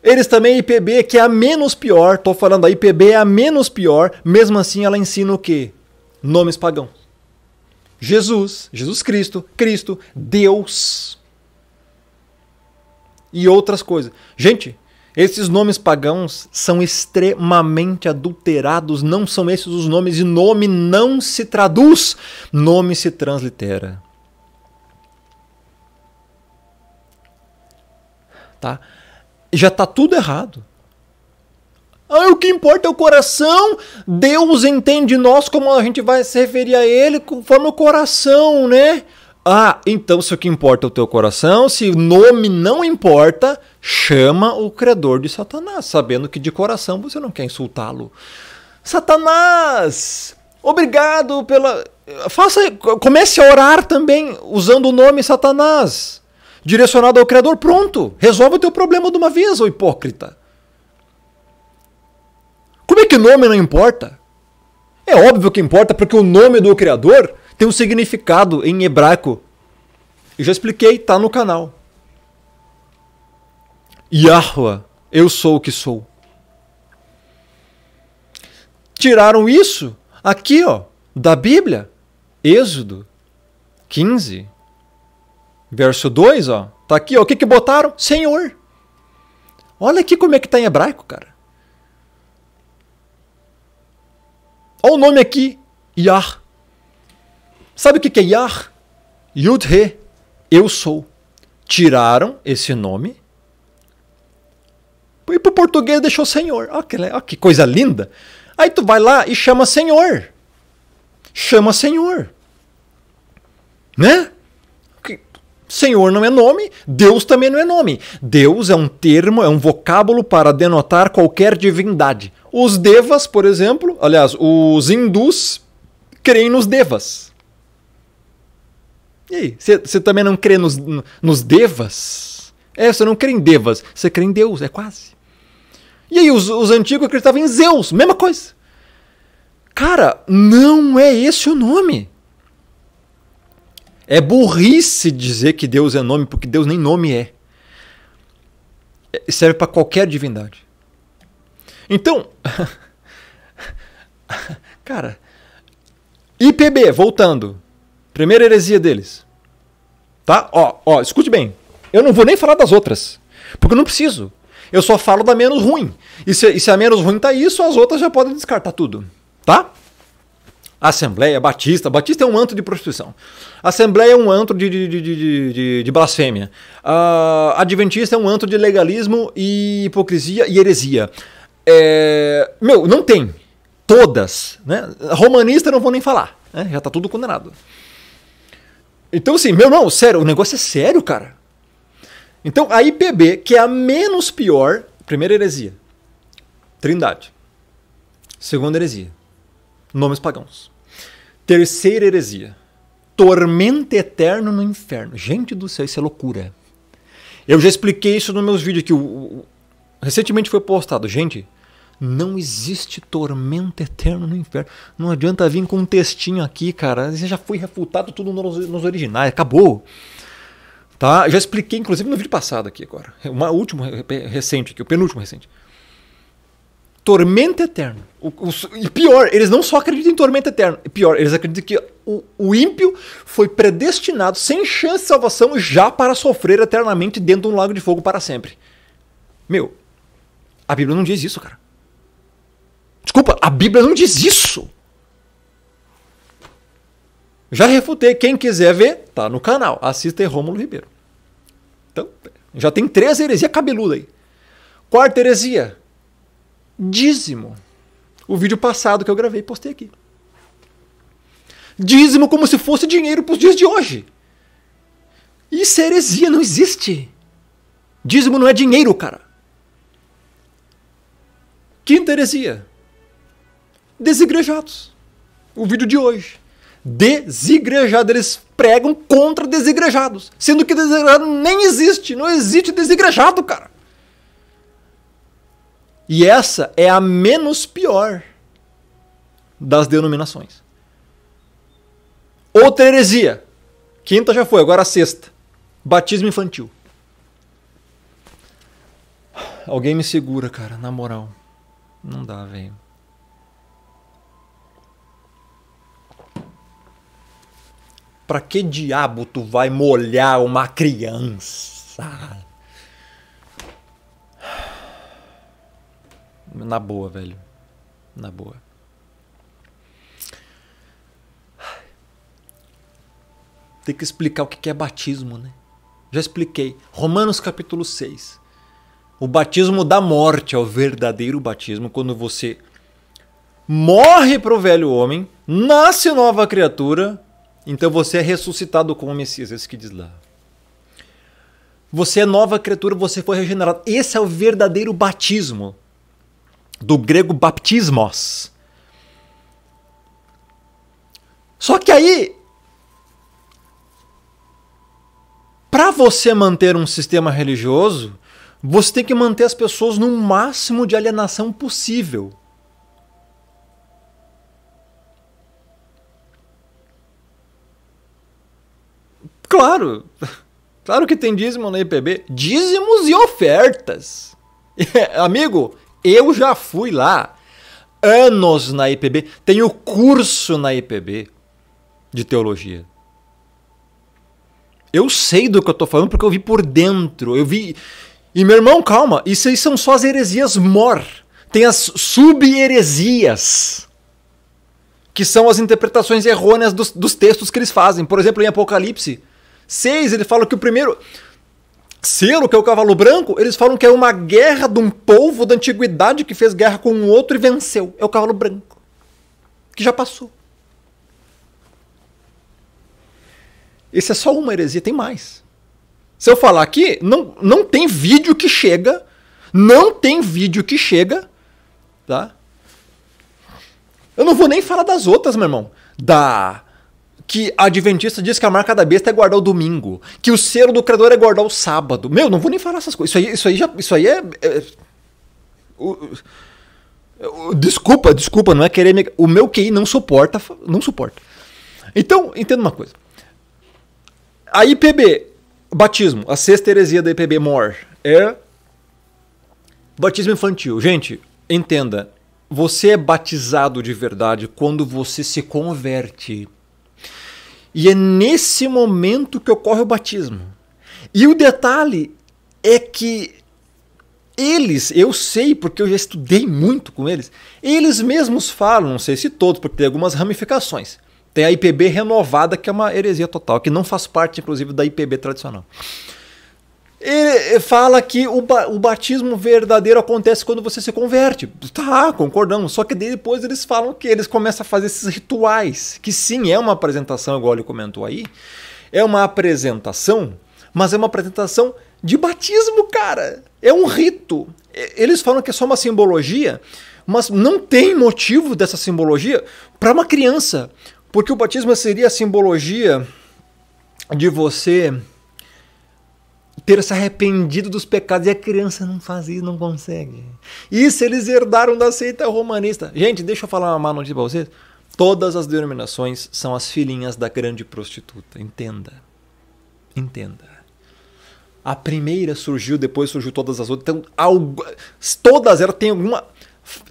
Eles também IPB, que é a menos pior, tô falando a IPB é a menos pior, mesmo assim ela ensina o quê? Nomes pagãos. Jesus, Jesus Cristo, Cristo, Deus e outras coisas. Gente, esses nomes pagãos são extremamente adulterados, não são esses os nomes, e nome não se traduz, nome se translitera. Tá? já está tudo errado. Ah, o que importa é o coração. Deus entende nós como a gente vai se referir a Ele conforme o coração, né? Ah, então se o que importa é o teu coração, se o nome não importa, chama o credor de Satanás, sabendo que de coração você não quer insultá-lo. Satanás, obrigado pela. Faça, comece a orar também usando o nome Satanás direcionado ao Criador, pronto, resolve o teu problema de uma vez, ô hipócrita. Como é que nome não importa? É óbvio que importa, porque o nome do Criador tem um significado em hebraico. Eu já expliquei, tá no canal. Yahua, eu sou o que sou. Tiraram isso aqui, ó, da Bíblia. Êxodo 15, Verso 2, ó. Tá aqui, ó. O que que botaram? Senhor. Olha aqui como é que tá em hebraico, cara. Olha o nome aqui, Yah. Sabe o que que é Yah? Yud-He, eu sou. Tiraram esse nome e pro português deixou Senhor. que, olha que coisa linda. Aí tu vai lá e chama Senhor. Chama Senhor. Né? Senhor não é nome, Deus também não é nome. Deus é um termo, é um vocábulo para denotar qualquer divindade. Os devas, por exemplo, aliás, os hindus creem nos devas. E aí, você também não crê nos, nos devas? É, você não crê em devas, você crê em Deus, é quase. E aí, os, os antigos acreditavam em Zeus, mesma coisa. Cara, não é esse o nome. É burrice dizer que Deus é nome, porque Deus nem nome é. é serve para qualquer divindade. Então, [LAUGHS] cara, IPB, voltando. Primeira heresia deles. Tá? Ó, ó, escute bem. Eu não vou nem falar das outras, porque eu não preciso. Eu só falo da menos ruim. E se, e se a menos ruim tá isso, as outras já podem descartar tudo. Tá? Assembleia, Batista. Batista é um antro de prostituição. Assembleia é um antro de, de, de, de, de blasfêmia. Uh, Adventista é um antro de legalismo e hipocrisia e heresia. É, meu, não tem. Todas. Né? Romanista não vou nem falar. Né? Já tá tudo condenado. Então, assim, meu, não, sério, o negócio é sério, cara. Então, a IPB, que é a menos pior, primeira heresia, Trindade. Segunda heresia, nomes pagãos. Terceira heresia. Tormento eterno no inferno. Gente do céu, isso é loucura. Eu já expliquei isso nos meus vídeos que recentemente foi postado. Gente, não existe tormento eterno no inferno. Não adianta vir com um textinho aqui, cara. Isso já foi refutado tudo nos, nos originais. Acabou. Tá? Eu já expliquei, inclusive, no vídeo passado aqui agora. Uma último recente aqui, o penúltimo recente. Tormenta Eterna. O, o, e pior, eles não só acreditam em Tormenta Eterna. Pior, eles acreditam que o, o ímpio foi predestinado, sem chance de salvação, já para sofrer eternamente dentro de um lago de fogo para sempre. Meu, a Bíblia não diz isso, cara. Desculpa, a Bíblia não diz isso. Já refutei. Quem quiser ver, tá no canal. Assista aí Rômulo Ribeiro. Então, já tem três heresias cabeludas aí. Quarta heresia dízimo. O vídeo passado que eu gravei, postei aqui. Dízimo como se fosse dinheiro para os dias de hoje. Isso é heresia, não existe. Dízimo não é dinheiro, cara. Quinta heresia. Desigrejados. O vídeo de hoje. Desigrejado. Eles pregam contra desigrejados. Sendo que desigrejado nem existe. Não existe desigrejado, cara. E essa é a menos pior das denominações. Outra heresia. Quinta já foi, agora a sexta. Batismo infantil. Alguém me segura, cara, na moral. Não dá, velho. Pra que diabo tu vai molhar uma criança? Na boa, velho. Na boa. Tem que explicar o que é batismo, né? Já expliquei. Romanos capítulo 6. O batismo da morte é o verdadeiro batismo quando você morre para o velho homem, nasce nova criatura, então você é ressuscitado como Messias, esse é que diz lá. Você é nova criatura, você foi regenerado. Esse é o verdadeiro batismo do grego baptismos. Só que aí, para você manter um sistema religioso, você tem que manter as pessoas no máximo de alienação possível. Claro, [LAUGHS] claro que tem dízimo na IPB. Dízimos e ofertas. [LAUGHS] Amigo, eu já fui lá anos na IPB, tenho curso na IPB de teologia. Eu sei do que eu estou falando porque eu vi por dentro. Eu vi. E meu irmão, calma, isso aí são só as heresias mor. Tem as sub-heresias, que são as interpretações errôneas dos, dos textos que eles fazem. Por exemplo, em Apocalipse 6, ele fala que o primeiro selo, que é o cavalo branco, eles falam que é uma guerra de um povo da antiguidade que fez guerra com um outro e venceu. É o cavalo branco. Que já passou. Esse é só uma heresia, tem mais. Se eu falar aqui, não, não tem vídeo que chega. Não tem vídeo que chega. Tá? Eu não vou nem falar das outras, meu irmão. Da que a Adventista diz que a marca da besta é guardar o domingo, que o selo do credor é guardar o sábado. Meu, não vou nem falar essas coisas. Isso aí, isso aí, já, isso aí é. é o, o, desculpa, desculpa, não é querer. Me, o meu QI não suporta. Não suporta. Então, entenda uma coisa. A IPB, batismo, a sexta heresia da IPB Mor, é batismo infantil. Gente, entenda, você é batizado de verdade quando você se converte. E é nesse momento que ocorre o batismo. E o detalhe é que eles, eu sei porque eu já estudei muito com eles, eles mesmos falam, não sei se todos, porque tem algumas ramificações. Tem a IPB renovada, que é uma heresia total, que não faz parte, inclusive, da IPB tradicional. Ele eh, fala que o, ba o batismo verdadeiro acontece quando você se converte. Tá, concordamos. Só que depois eles falam que eles começam a fazer esses rituais, que sim, é uma apresentação, igual ele comentou aí. É uma apresentação, mas é uma apresentação de batismo, cara. É um rito. Eles falam que é só uma simbologia, mas não tem motivo dessa simbologia para uma criança. Porque o batismo seria a simbologia de você ter se arrependido dos pecados. E a criança não faz isso, não consegue. Isso eles herdaram da seita romanista. Gente, deixa eu falar uma má notícia para vocês. Todas as denominações são as filhinhas da grande prostituta. Entenda. Entenda. A primeira surgiu, depois surgiu todas as outras. Então, algo, todas elas têm alguma.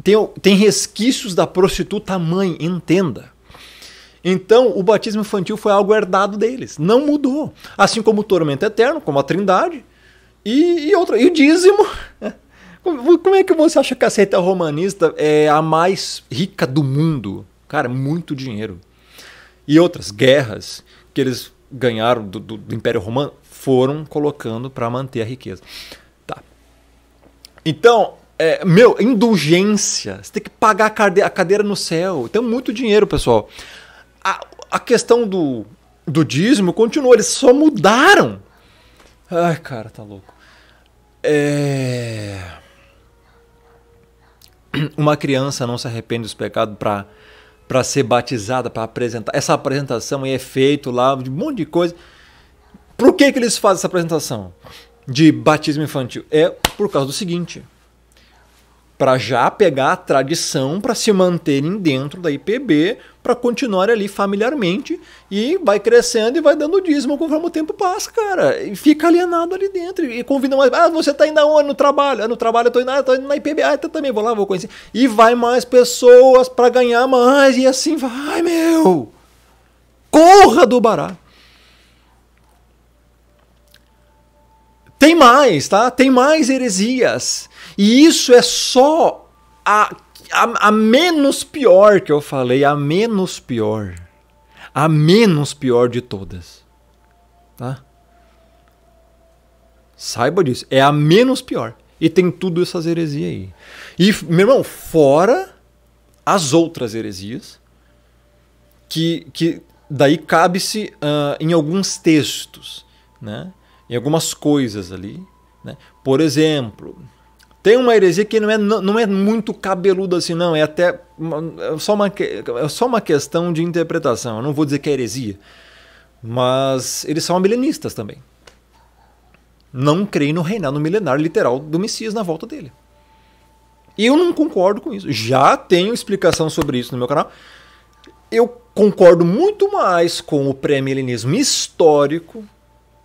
Tem, tem resquícios da prostituta mãe, entenda. Então, o batismo infantil foi algo herdado deles, não mudou. Assim como o tormento eterno, como a trindade, e, e e o dízimo. [LAUGHS] Como é que você acha que a seita romanista é a mais rica do mundo? Cara, é muito dinheiro. E outras guerras que eles ganharam do, do, do Império Romano foram colocando para manter a riqueza. Tá. Então, é, meu, indulgência. Você tem que pagar a cadeira, a cadeira no céu. Tem então, muito dinheiro, pessoal a, a questão do, do dízimo continuou, eles só mudaram. Ai, cara, tá louco. É... Uma criança não se arrepende dos pecados para para ser batizada, para apresentar. Essa apresentação é feito lá de um monte de coisa. Por que que eles fazem essa apresentação de batismo infantil? É por causa do seguinte, para já pegar a tradição para se manterem dentro da IPB, para continuar ali familiarmente e vai crescendo e vai dando dízimo conforme o tempo passa, cara. E fica alienado ali dentro e convida mais. Ah, você tá indo aonde? No trabalho. Ah, no trabalho eu tô indo, ah, tô indo na IPBA, Ah, tá também vou lá, vou conhecer. E vai mais pessoas para ganhar mais e assim vai, meu. Corra do Bará. Tem mais, tá? Tem mais heresias. E isso é só a a, a menos pior que eu falei, a menos pior. A menos pior de todas. Tá? Saiba disso. É a menos pior. E tem tudo essas heresias aí. E, meu irmão, fora as outras heresias, que, que daí cabe-se uh, em alguns textos, né? em algumas coisas ali. Né? Por exemplo, tem uma heresia que não é, não é muito cabeluda assim, não. É até é só uma, é só uma questão de interpretação. Eu não vou dizer que é heresia. Mas eles são milenistas também. Não creem no reinado milenar literal do Messias na volta dele. E eu não concordo com isso. Já tenho explicação sobre isso no meu canal. Eu concordo muito mais com o pré-milenismo histórico,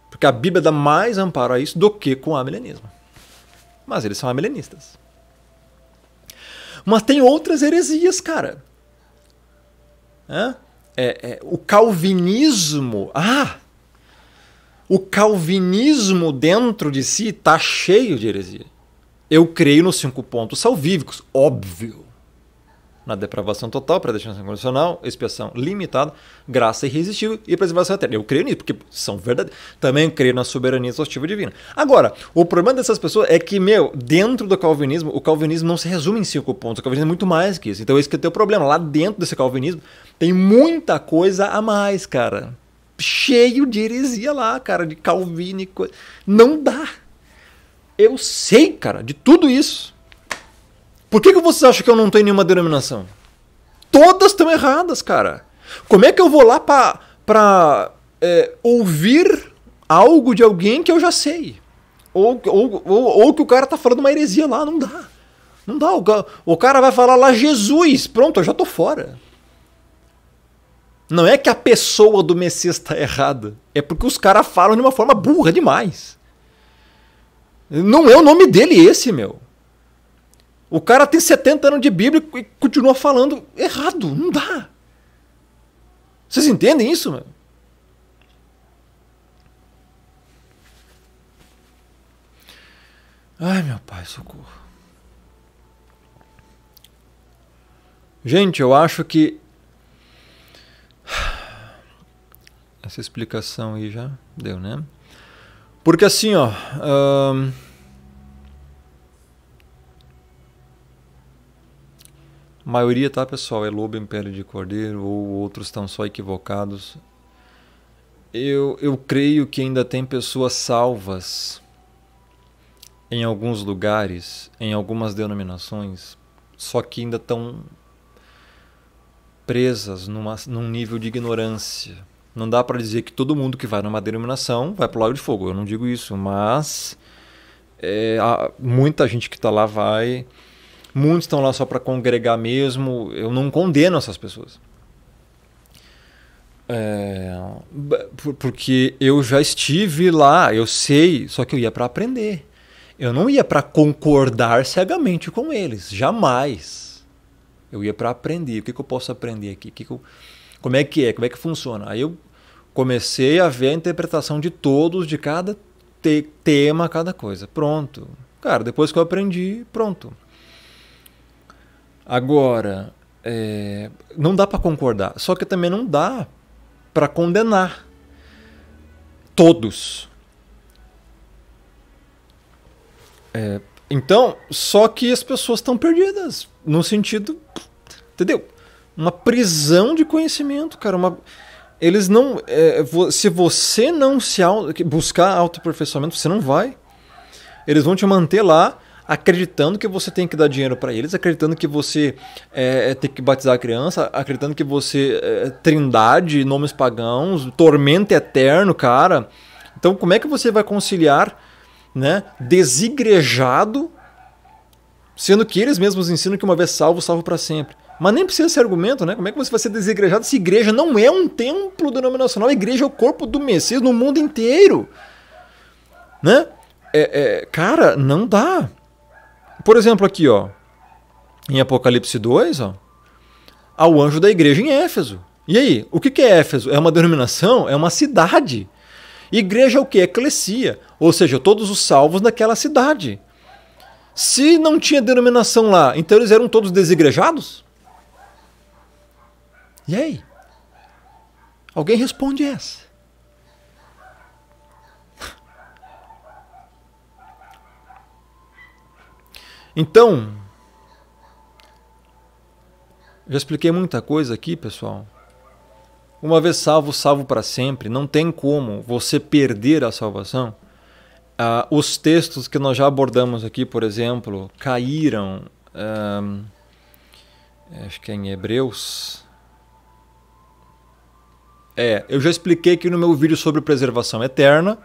porque a Bíblia dá mais amparo a isso, do que com o amilenismo. Mas eles são amilenistas. Mas tem outras heresias, cara. É, é, o calvinismo. Ah! O calvinismo dentro de si está cheio de heresia. Eu creio nos cinco pontos salvívicos, óbvio na depravação total, predestinação incondicional, expiação limitada, graça irresistível e preservação eterna. Eu creio nisso, porque são verdadeiros. Também creio na soberania exaustiva divina. Agora, o problema dessas pessoas é que, meu, dentro do calvinismo, o calvinismo não se resume em cinco pontos. O calvinismo é muito mais que isso. Então, esse que é o teu problema. Lá dentro desse calvinismo tem muita coisa a mais, cara. Cheio de heresia lá, cara, de calvínico. Não dá. Eu sei, cara, de tudo isso. Por que, que vocês acham que eu não tenho nenhuma denominação? Todas estão erradas, cara. Como é que eu vou lá pra, é, ouvir algo de alguém que eu já sei? Ou, ou, ou, ou, que o cara tá falando uma heresia lá, não dá. Não dá. O, o cara vai falar lá Jesus, pronto, eu já tô fora. Não é que a pessoa do Messias está errada. É porque os caras falam de uma forma burra demais. Não é o nome dele esse, meu. O cara tem 70 anos de Bíblia e continua falando errado. Não dá. Vocês entendem isso, mano? Ai, meu pai, socorro. Gente, eu acho que. Essa explicação aí já deu, né? Porque assim, ó. Hum... A maioria, tá, pessoal, é lobo em pele de cordeiro ou outros estão só equivocados. Eu, eu creio que ainda tem pessoas salvas em alguns lugares, em algumas denominações, só que ainda estão presas numa, num nível de ignorância. Não dá para dizer que todo mundo que vai numa denominação vai para o lago de fogo. Eu não digo isso, mas é, muita gente que está lá vai muitos estão lá só para congregar mesmo. Eu não condeno essas pessoas. É, porque eu já estive lá, eu sei, só que eu ia para aprender. Eu não ia para concordar cegamente com eles, jamais. Eu ia para aprender. O que, que, eu posso aprender aqui? Que que eu, como é que é? Como é que funciona? Aí eu comecei a ver a interpretação de todos, de cada te tema, cada coisa. Pronto. Cara, depois que eu aprendi, pronto. Agora, é, não dá para concordar. Só que também não dá para condenar todos. É, então, só que as pessoas estão perdidas. No sentido. Entendeu? Uma prisão de conhecimento, cara. Uma, eles não. É, se você não se buscar autoaperfeiçoamento, você não vai. Eles vão te manter lá acreditando que você tem que dar dinheiro para eles, acreditando que você é, é, tem que batizar a criança, acreditando que você é, trindade, nomes pagãos, tormento eterno, cara. Então, como é que você vai conciliar, né, desigrejado, sendo que eles mesmos ensinam que uma vez salvo, salvo para sempre? Mas nem precisa ser argumento, né? Como é que você vai ser desigrejado se igreja não é um templo denominacional? A igreja é o corpo do Messias no mundo inteiro, né? É, é, cara, não dá. Por exemplo, aqui, ó, em Apocalipse 2, ó, o anjo da igreja em Éfeso. E aí, o que é Éfeso? É uma denominação? É uma cidade. Igreja é o que? Eclesia. Ou seja, todos os salvos daquela cidade. Se não tinha denominação lá, então eles eram todos desigrejados? E aí? Alguém responde essa. Então, já expliquei muita coisa aqui, pessoal. Uma vez salvo, salvo para sempre. Não tem como você perder a salvação. Ah, os textos que nós já abordamos aqui, por exemplo, caíram. Ah, acho que é em Hebreus. É, eu já expliquei aqui no meu vídeo sobre preservação eterna.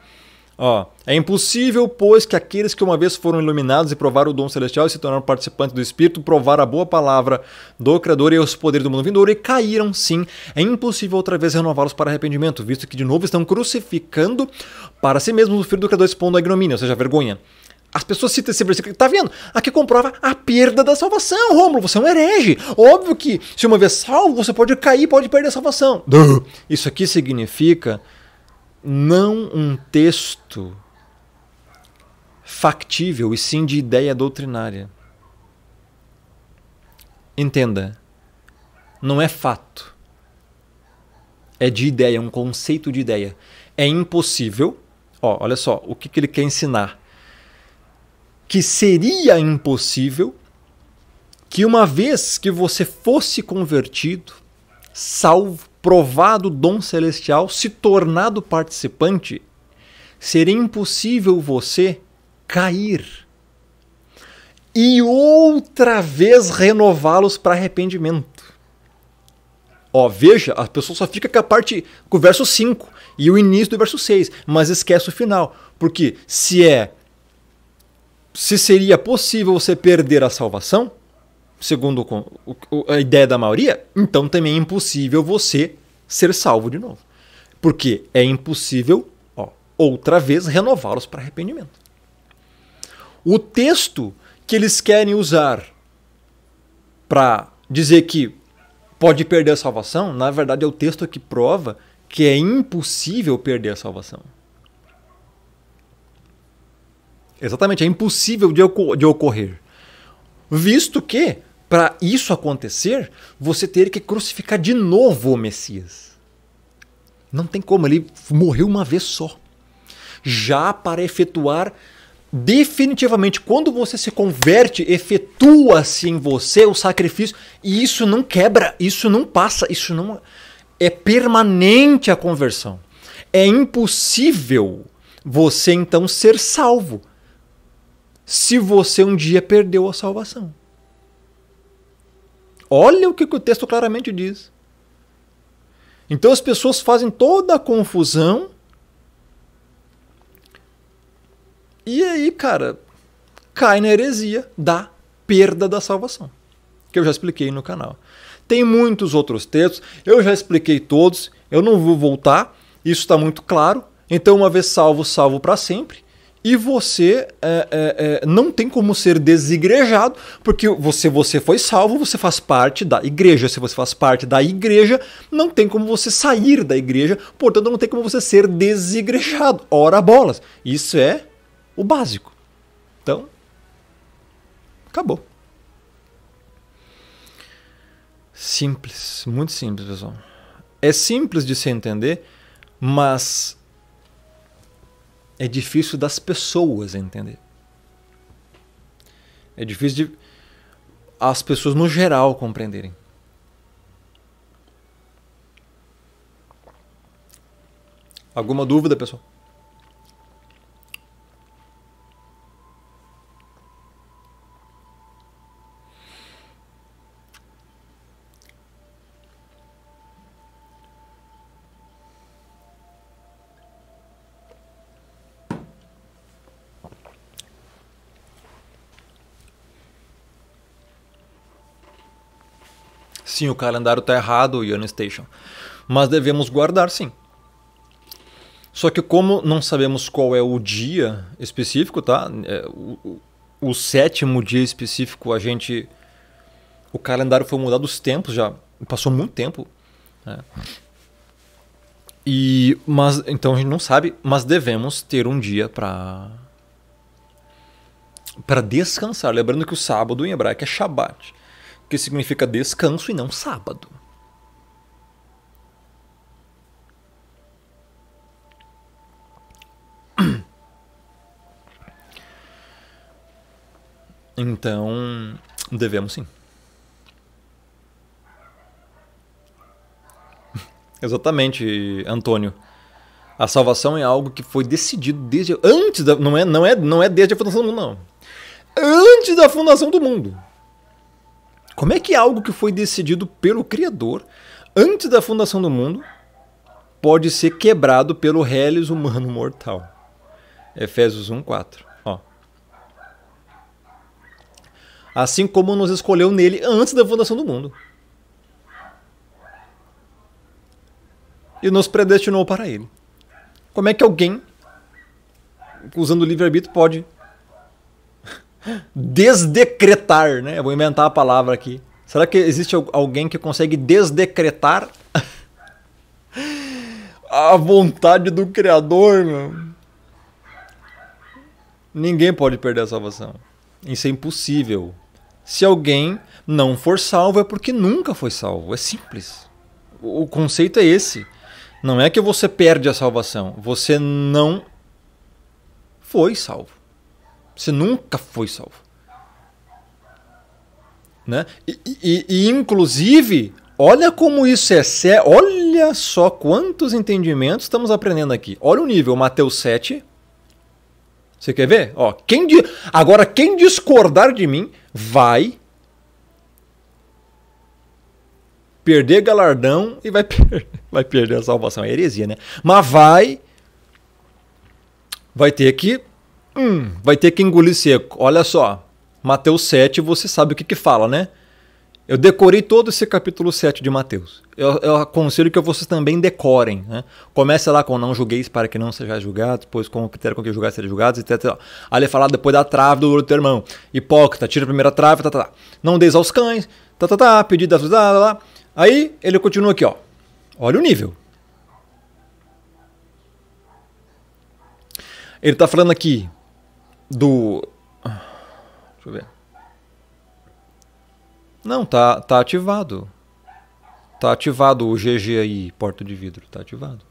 Ó, é impossível, pois, que aqueles que uma vez foram iluminados e provaram o dom celestial e se tornaram participantes do Espírito, provaram a boa palavra do Criador e os poderes do mundo vindouro e caíram, sim. É impossível outra vez renová-los para arrependimento, visto que de novo estão crucificando para si mesmos o Filho do Criador, expondo a ignomínia, ou seja, a vergonha. As pessoas citam esse versículo. Tá vendo? Aqui comprova a perda da salvação, Rômulo. Você é um herege. Óbvio que, se uma vez salvo, você pode cair, pode perder a salvação. Isso aqui significa não um texto factível, e sim de ideia doutrinária. Entenda, não é fato. É de ideia, é um conceito de ideia. É impossível. Ó, olha só, o que, que ele quer ensinar? Que seria impossível que, uma vez que você fosse convertido, salvo, provado dom celestial, se tornado participante, seria impossível você cair e outra vez renová-los para arrependimento. Ó, veja, a pessoa só fica com a parte com o verso 5 e o início do verso 6, mas esquece o final, porque se é se seria possível você perder a salvação, segundo a ideia da maioria, então também é impossível você ser salvo de novo. Porque é impossível, ó, outra vez, renová-los para arrependimento. O texto que eles querem usar para dizer que pode perder a salvação, na verdade é o texto que prova que é impossível perder a salvação. Exatamente, é impossível de, ocor de ocorrer. Visto que para isso acontecer, você teria que crucificar de novo o Messias. Não tem como, ele morreu uma vez só. Já para efetuar definitivamente, quando você se converte, efetua-se em você o sacrifício, e isso não quebra, isso não passa, isso não é permanente a conversão. É impossível você então ser salvo se você um dia perdeu a salvação. Olha o que o texto claramente diz. Então as pessoas fazem toda a confusão. E aí, cara, cai na heresia da perda da salvação, que eu já expliquei no canal. Tem muitos outros textos, eu já expliquei todos, eu não vou voltar, isso está muito claro. Então, uma vez salvo, salvo para sempre e você é, é, é, não tem como ser desigrejado, porque você, você foi salvo, você faz parte da igreja. Se você faz parte da igreja, não tem como você sair da igreja, portanto, não tem como você ser desigrejado. Ora bolas! Isso é o básico. Então, acabou. Simples, muito simples, pessoal. É simples de se entender, mas é difícil das pessoas entender. É difícil de as pessoas no geral compreenderem. Alguma dúvida, pessoal? Sim, o calendário está errado, Ion Station. Mas devemos guardar, sim. Só que como não sabemos qual é o dia específico, tá? É, o, o, o sétimo dia específico, a gente... O calendário foi mudado os tempos já. Passou muito tempo. Né? E, mas, então a gente não sabe, mas devemos ter um dia para para descansar. Lembrando que o sábado em hebraico é Shabbat que significa descanso e não sábado. [CLEARS THROAT] Então, devemos sim. [LAUGHS] Exatamente, Antônio. A salvação é algo que foi decidido desde antes da não é não é não é desde a fundação do mundo não. Antes da fundação do mundo. Como é que algo que foi decidido pelo Criador antes da fundação do mundo pode ser quebrado pelo reles humano mortal? Efésios 1:4. Ó. Assim como nos escolheu nele antes da fundação do mundo. E nos predestinou para ele. Como é que alguém usando o livre-arbítrio pode [LAUGHS] desdecretar decretar, né? Eu vou inventar a palavra aqui. Será que existe alguém que consegue desdecretar [LAUGHS] a vontade do Criador, meu? Ninguém pode perder a salvação. Isso é impossível. Se alguém não for salvo, é porque nunca foi salvo. É simples. O conceito é esse. Não é que você perde a salvação. Você não foi salvo. Você nunca foi salvo. Né? E, e, e inclusive, olha como isso é sério, olha só quantos entendimentos estamos aprendendo aqui. Olha o nível, Mateus 7. Você quer ver? Ó, quem di... Agora, quem discordar de mim vai perder galardão e vai, [LAUGHS] per... vai perder a salvação. É heresia, né? Mas vai. Vai ter que. Hum, vai ter que engolir seco. Olha só. Mateus 7, você sabe o que, que fala, né? Eu decorei todo esse capítulo 7 de Mateus. Eu, eu aconselho que vocês também decorem. Né? lá com não julgueis para que não sejais julgados, pois com o critério com que julgar serão julgados, etc. Ali é falado depois da trave do olho do teu irmão. Hipócrita, tira a primeira trave, tá, tá, tá. Não deis aos cães, tá, tá, tá, pedido das... Tá, tá, tá. Aí ele continua aqui, ó. Olha o nível. Ele está falando aqui do eu ver. Não, tá, tá ativado. Tá ativado o GG aí, porta de vidro. Tá ativado.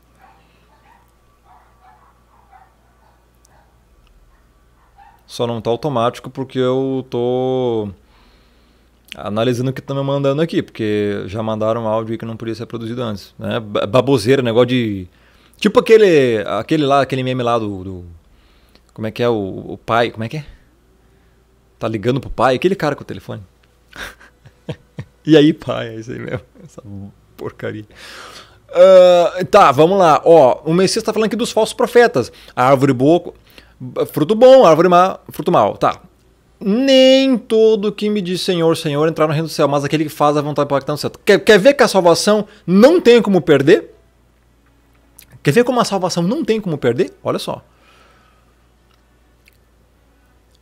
Só não tá automático porque eu tô analisando o que tá me mandando aqui, porque já mandaram áudio que não podia ser produzido antes. Né? Baboseira, negócio de. Tipo aquele. aquele lá, aquele meme lá do. do... Como é que é o, o pai. Como é que é? tá ligando pro pai, aquele cara com o telefone. [LAUGHS] e aí, pai, é isso aí mesmo. Essa porcaria. Uh, tá, vamos lá. Ó, o Messias tá falando aqui dos falsos profetas. A árvore boa, fruto bom, árvore má, fruto mal. Tá. Nem todo que me diz Senhor, Senhor entrar no reino do céu, mas aquele que faz a vontade do Pai que está no céu. Quer, quer ver que a salvação não tem como perder? Quer ver como a salvação não tem como perder? Olha só.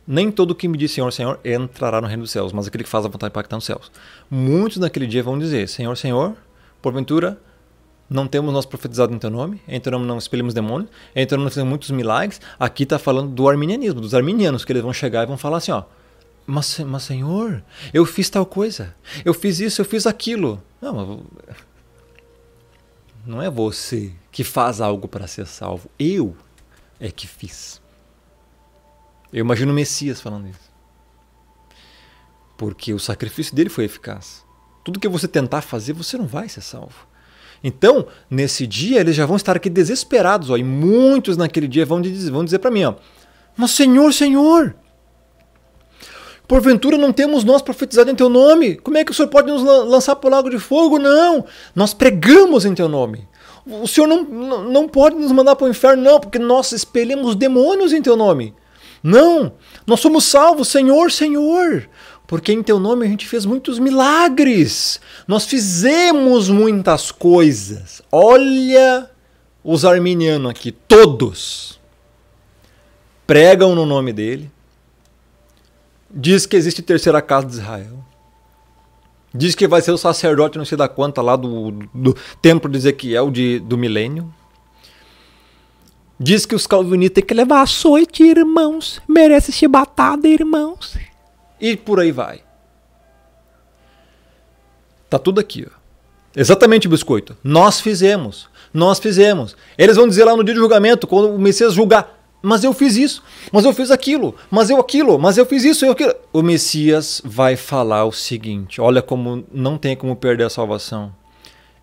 Nem todo que me diz Senhor, Senhor entrará no reino dos céus, mas aquele que faz a vontade para que está nos céus. Muitos naquele dia vão dizer: Senhor, Senhor, porventura não temos nós profetizado em teu nome, em teu nome não expelimos demônios, em teu nome não fizemos muitos milagres. Aqui está falando do arminianismo, dos arminianos, que eles vão chegar e vão falar assim: ó, mas, mas Senhor, eu fiz tal coisa, eu fiz isso, eu fiz aquilo. Não, mas. Não é você que faz algo para ser salvo, eu é que fiz. Eu imagino o Messias falando isso. Porque o sacrifício dele foi eficaz. Tudo que você tentar fazer, você não vai ser salvo. Então, nesse dia, eles já vão estar aqui desesperados. Ó, e muitos naquele dia vão dizer, vão dizer para mim: ó, Mas, Senhor, Senhor, porventura não temos nós profetizado em teu nome? Como é que o Senhor pode nos lançar para o lago de fogo? Não! Nós pregamos em teu nome. O Senhor não, não pode nos mandar para o inferno, não, porque nós espelhamos demônios em teu nome. Não, nós somos salvos, Senhor, Senhor, porque em teu nome a gente fez muitos milagres, nós fizemos muitas coisas. Olha os arminianos aqui, todos pregam no nome dele, diz que existe terceira casa de Israel. Diz que vai ser o sacerdote, não sei da quanta, lá do, do templo de Ezequiel é de, do milênio. Diz que os calvinistas têm que levar açoite, irmãos. Merece chibatada, irmãos. E por aí vai. Tá tudo aqui, ó. Exatamente, biscoito. Nós fizemos. Nós fizemos. Eles vão dizer lá no dia do julgamento, quando o Messias julgar, mas eu fiz isso, mas eu fiz aquilo, mas eu aquilo, mas eu fiz isso, eu aquilo. O Messias vai falar o seguinte: olha como não tem como perder a salvação.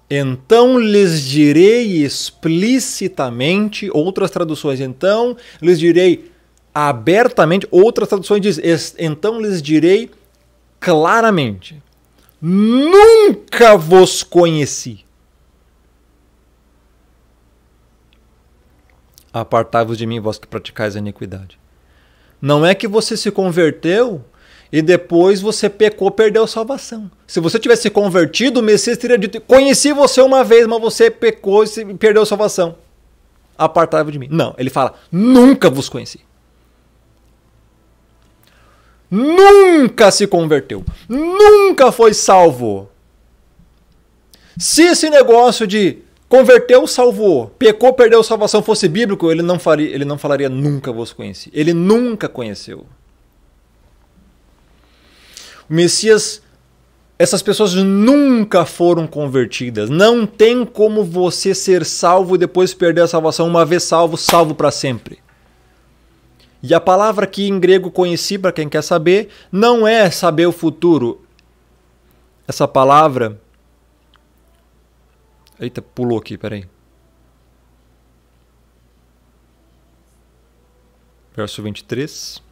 Então lhes direi explicitamente, outras traduções, então lhes direi abertamente, outras traduções diz, então lhes direi claramente: nunca vos conheci. Apartai-vos de mim, vós que praticais a iniquidade. Não é que você se converteu e depois você pecou, perdeu salvação. Se você tivesse convertido, o Messias teria dito: Conheci você uma vez, mas você pecou e perdeu salvação. Apartava de mim. Não, ele fala: Nunca vos conheci. Nunca se converteu. Nunca foi salvo. Se esse negócio de converteu, salvou, pecou, perdeu salvação fosse bíblico, ele não, faria, ele não falaria nunca vos conheci. Ele nunca conheceu. O Messias, essas pessoas nunca foram convertidas. Não tem como você ser salvo e depois perder a salvação. Uma vez salvo, salvo para sempre. E a palavra que em grego conheci, para quem quer saber, não é saber o futuro. Essa palavra. Eita, pulou aqui, peraí. Verso 23.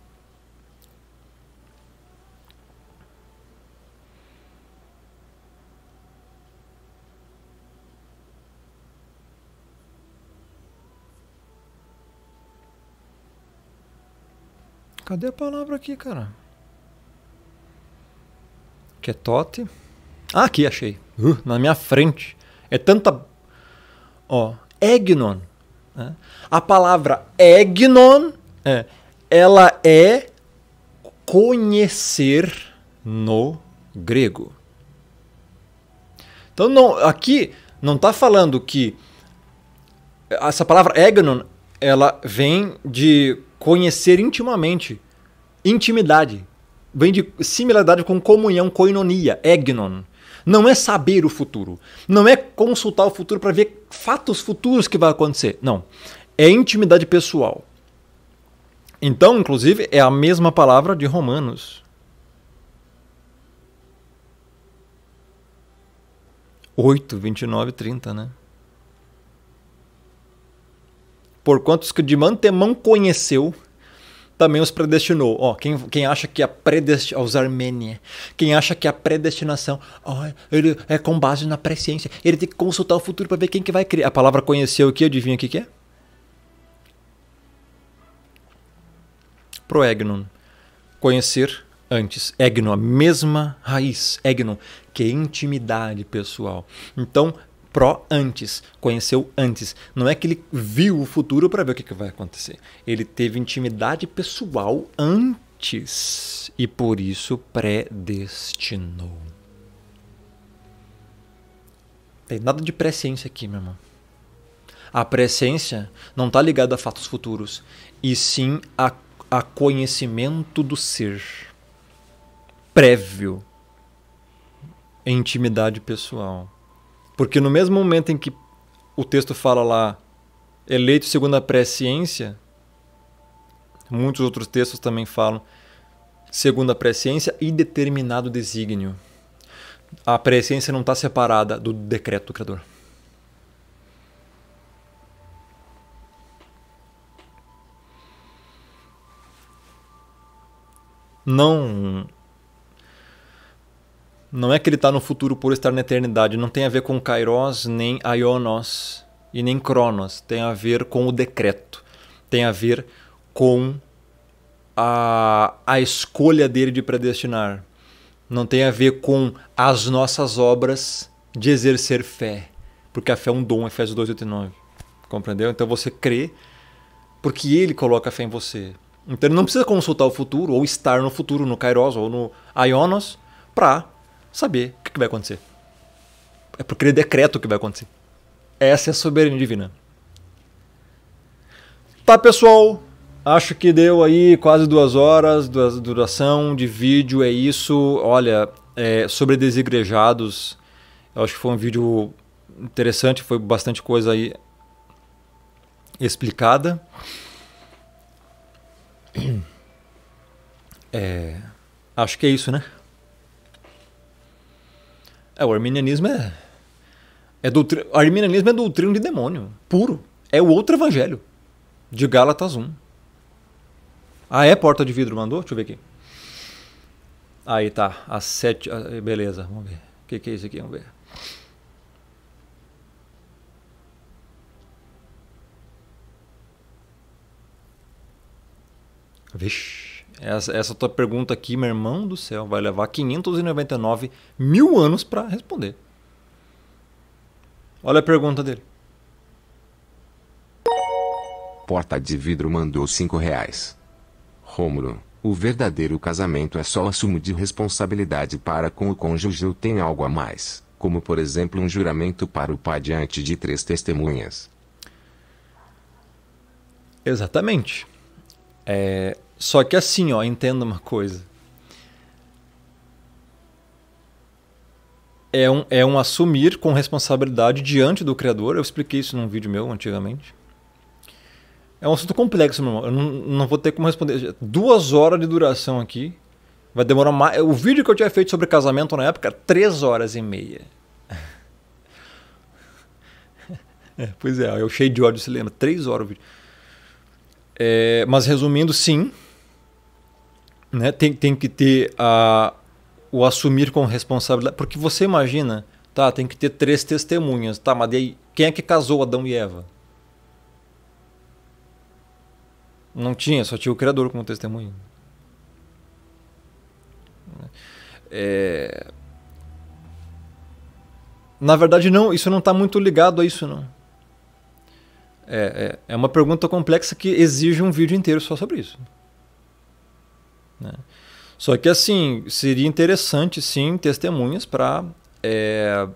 Cadê a palavra aqui, cara? Que é Ah, aqui achei. Uh, na minha frente. É tanta. Ó, egnon. Né? A palavra egnon, é, ela é conhecer no grego. Então não, aqui não está falando que essa palavra egnon ela vem de Conhecer intimamente. Intimidade. Vem de similaridade com comunhão, coinonia, egnon. Não é saber o futuro. Não é consultar o futuro para ver fatos futuros que vai acontecer. Não. É intimidade pessoal. Então, inclusive, é a mesma palavra de Romanos. Oito, vinte e nove, trinta, né? porquanto os que de antemão conheceu também os predestinou. Ó, quem, quem acha que a predestinação, os armênios, quem acha que a predestinação, ó, ele é com base na presciência, ele tem que consultar o futuro para ver quem que vai criar. A palavra conheceu aqui, adivinha o que, que é? Proegnon, conhecer antes. Egnon, a mesma raiz. Egnon, que é intimidade pessoal. Então, pró antes, conheceu antes. Não é que ele viu o futuro para ver o que, que vai acontecer. Ele teve intimidade pessoal antes e por isso predestinou. Tem nada de presciência aqui, meu irmão. A presciência não está ligada a fatos futuros, e sim a, a conhecimento do ser prévio, intimidade pessoal. Porque no mesmo momento em que o texto fala lá, eleito segundo a presciência, muitos outros textos também falam, segundo a presciência e determinado desígnio. A presciência não está separada do decreto do Criador. Não não é que ele está no futuro por estar na eternidade. Não tem a ver com Kairos, nem Ionos e nem Cronos. Tem a ver com o decreto. Tem a ver com a, a escolha dele de predestinar. Não tem a ver com as nossas obras de exercer fé. Porque a fé é um dom, Efésios 2, 8 e 9. Compreendeu? Então você crê porque ele coloca a fé em você. Então ele não precisa consultar o futuro ou estar no futuro, no Kairos ou no Ionos, para saber o que vai acontecer. É por aquele decreto que vai acontecer. Essa é a soberania divina. Tá, pessoal. Acho que deu aí quase duas horas de duração de vídeo. É isso. Olha, é, sobre desigrejados, eu acho que foi um vídeo interessante. Foi bastante coisa aí explicada. É, acho que é isso, né? É, o arminianismo é. é doutrina, o arminianismo é doutrina de demônio, puro. É o outro evangelho, de Gálatas 1. Ah, é porta de vidro, mandou? Deixa eu ver aqui. Aí tá, a sete. Ah, beleza, vamos ver. O que, que é isso aqui? Vamos ver. Vixe. Essa, essa tua pergunta aqui, meu irmão do céu, vai levar 599 mil anos para responder. Olha a pergunta dele. Porta de vidro mandou 5 reais. Rômulo, o verdadeiro casamento é só assumo de responsabilidade para com o cônjuge ou tem algo a mais, como por exemplo um juramento para o pai diante de três testemunhas. Exatamente. É, só que assim, ó, entenda uma coisa. É um, é um assumir com responsabilidade diante do Criador. Eu expliquei isso num vídeo meu antigamente. É um assunto complexo, meu irmão. Eu não, não vou ter como responder. Duas horas de duração aqui. Vai demorar mais. O vídeo que eu tinha feito sobre casamento na época, três horas e meia. [LAUGHS] É, pois é, eu cheio de ódio, se lembra. Três horas o vídeo. É, mas resumindo, sim, né? Tem, tem que ter a, o assumir com responsabilidade. Porque você imagina, tá, tem que ter três testemunhas. Tá, mas daí, quem é que casou Adão e Eva? Não tinha, só tinha o Criador como testemunho. É... Na verdade, não, isso não está muito ligado a isso, não. É, é, é uma pergunta complexa que exige um vídeo inteiro só sobre isso. Né? Só que assim, seria interessante sim testemunhas para é,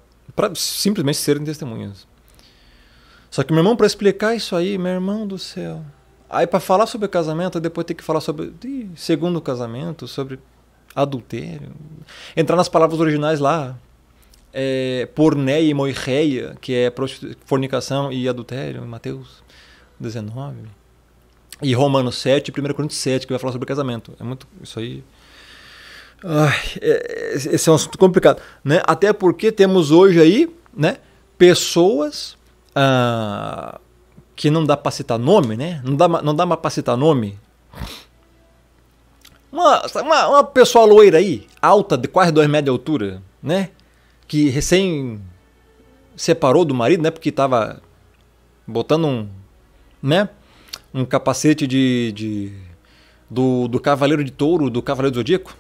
simplesmente serem testemunhas. Só que meu irmão para explicar isso aí, meu irmão do céu. Aí para falar sobre casamento, depois tem que falar sobre segundo casamento, sobre adultério, entrar nas palavras originais lá, é, porneia e moireia, que é fornicação e adultério, em Mateus 19. E Romano 7 e 1 Coríntios 7, que vai falar sobre casamento. É muito. Isso aí. Ai, é, esse é um assunto complicado. Né? Até porque temos hoje aí né, pessoas ah, que não dá para citar nome, né? Não dá, não dá para citar nome. Uma, uma, uma, pessoa loira aí, alta, de quase 2 metros de altura, né? Que recém separou do marido, né? Porque tava botando um. né? um capacete de, de do, do Cavaleiro de Touro, do Cavaleiro do Zodíaco?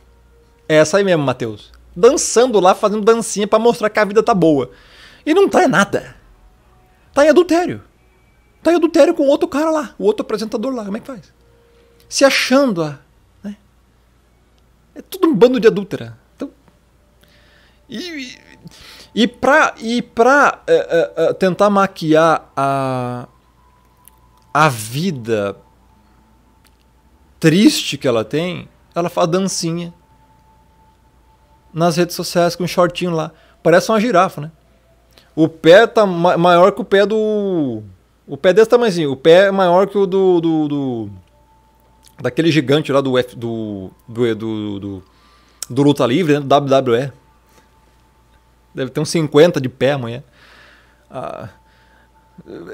É essa aí mesmo, Matheus. Dançando lá, fazendo dancinha para mostrar que a vida tá boa. E não tá em nada. Tá em adultério. Tá em adultério com outro cara lá, o outro apresentador lá. Como é que faz? Se achando a. Né? É tudo um bando de adúltera. Então, e, e, e pra, e pra é, é, tentar maquiar a, a vida triste que ela tem, ela faz dancinha nas redes sociais com um shortinho lá. Parece uma girafa, né? O pé tá ma maior que o pé do. O pé desse tamanhozinho. O pé é maior que o do. do, do... Daquele gigante lá do, F, do, do, do, do, do Luta Livre, né? Do WWE. Deve ter uns 50 de pé amanhã. Ah,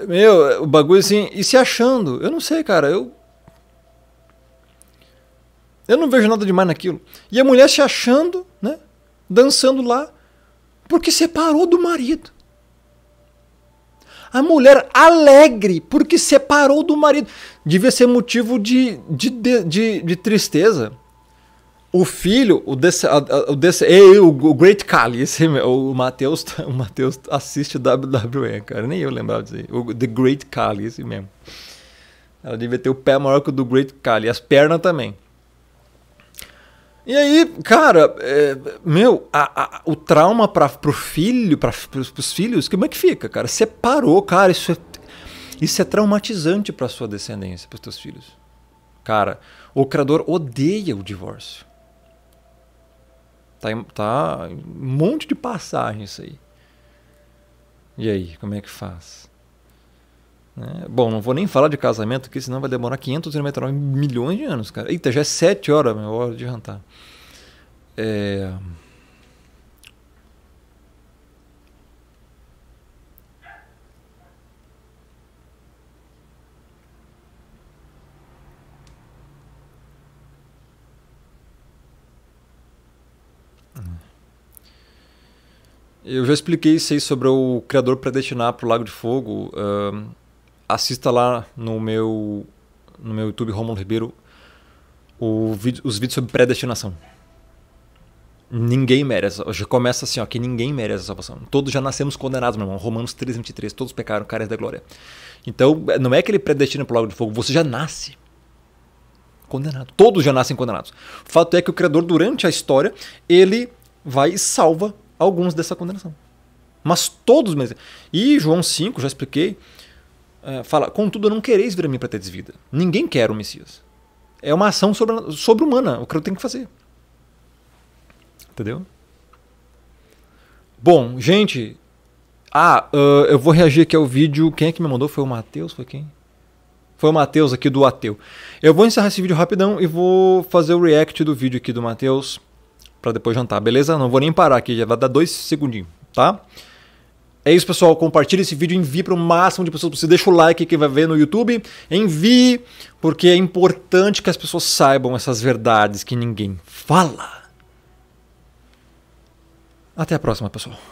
meu, o bagulho assim, e se achando? Eu não sei, cara, eu. Eu não vejo nada demais naquilo. E a mulher se achando, né? Dançando lá, porque separou do marido. A mulher alegre, porque separou do marido. Devia ser motivo de, de, de, de, de tristeza o filho, o, desse, o, desse, ei o Great Kali, esse, o Matheus tá, [LAUGHS] o Mateus assiste WWE, cara. Nem eu lembrava disso. O The Great Kali, esse mesmo. Ela devia ter o pé maior que o do Great Kali, as pernas também. E aí, cara, é, meu, a, a, o trauma para pro filho, para os filhos, como é que fica, cara? Separou, cara, isso é, isso é traumatizante para sua descendência, para os teus filhos. Cara, o criador odeia o divórcio. Tá, tá um monte de passagem isso aí. E aí, como é que faz? Né? Bom, não vou nem falar de casamento aqui, senão vai demorar 599 milhões de anos, cara. Eita, já é 7 horas, meu, hora de jantar. É... Eu já expliquei isso aí sobre o Criador Predestinar para o Lago de Fogo. Uh, assista lá no meu, no meu YouTube, Romulo Ribeiro, vídeo, os vídeos sobre predestinação. Ninguém merece. Já começa assim, ó, que ninguém merece a salvação. Todos já nascemos condenados, meu irmão. Romanos 3, 23. Todos pecaram, caras da glória. Então, é, não é que ele predestina para o Lago de Fogo. Você já nasce condenado. Todos já nascem condenados. O fato é que o Criador, durante a história, ele vai e salva alguns dessa condenação. Mas todos mesmo. E João 5, já expliquei, eh, fala: Contudo, não quereis vir a mim para teres vida. Ninguém quer o Messias. É uma ação sobre-humana. Sobre é o que eu tenho que fazer. Entendeu? Bom, gente. Ah, uh, eu vou reagir aqui ao vídeo. Quem é que me mandou? Foi o Matheus? Foi quem? Foi o Matheus aqui do Ateu. Eu vou encerrar esse vídeo rapidão e vou fazer o react do vídeo aqui do Matheus para depois jantar, beleza? Não vou nem parar aqui, já vai dar dois segundinhos, tá? É isso, pessoal. Compartilhe esse vídeo, envie para o máximo de pessoas possível. Deixa o like que vai ver no YouTube. Envie, porque é importante que as pessoas saibam essas verdades que ninguém fala. Até a próxima, pessoal.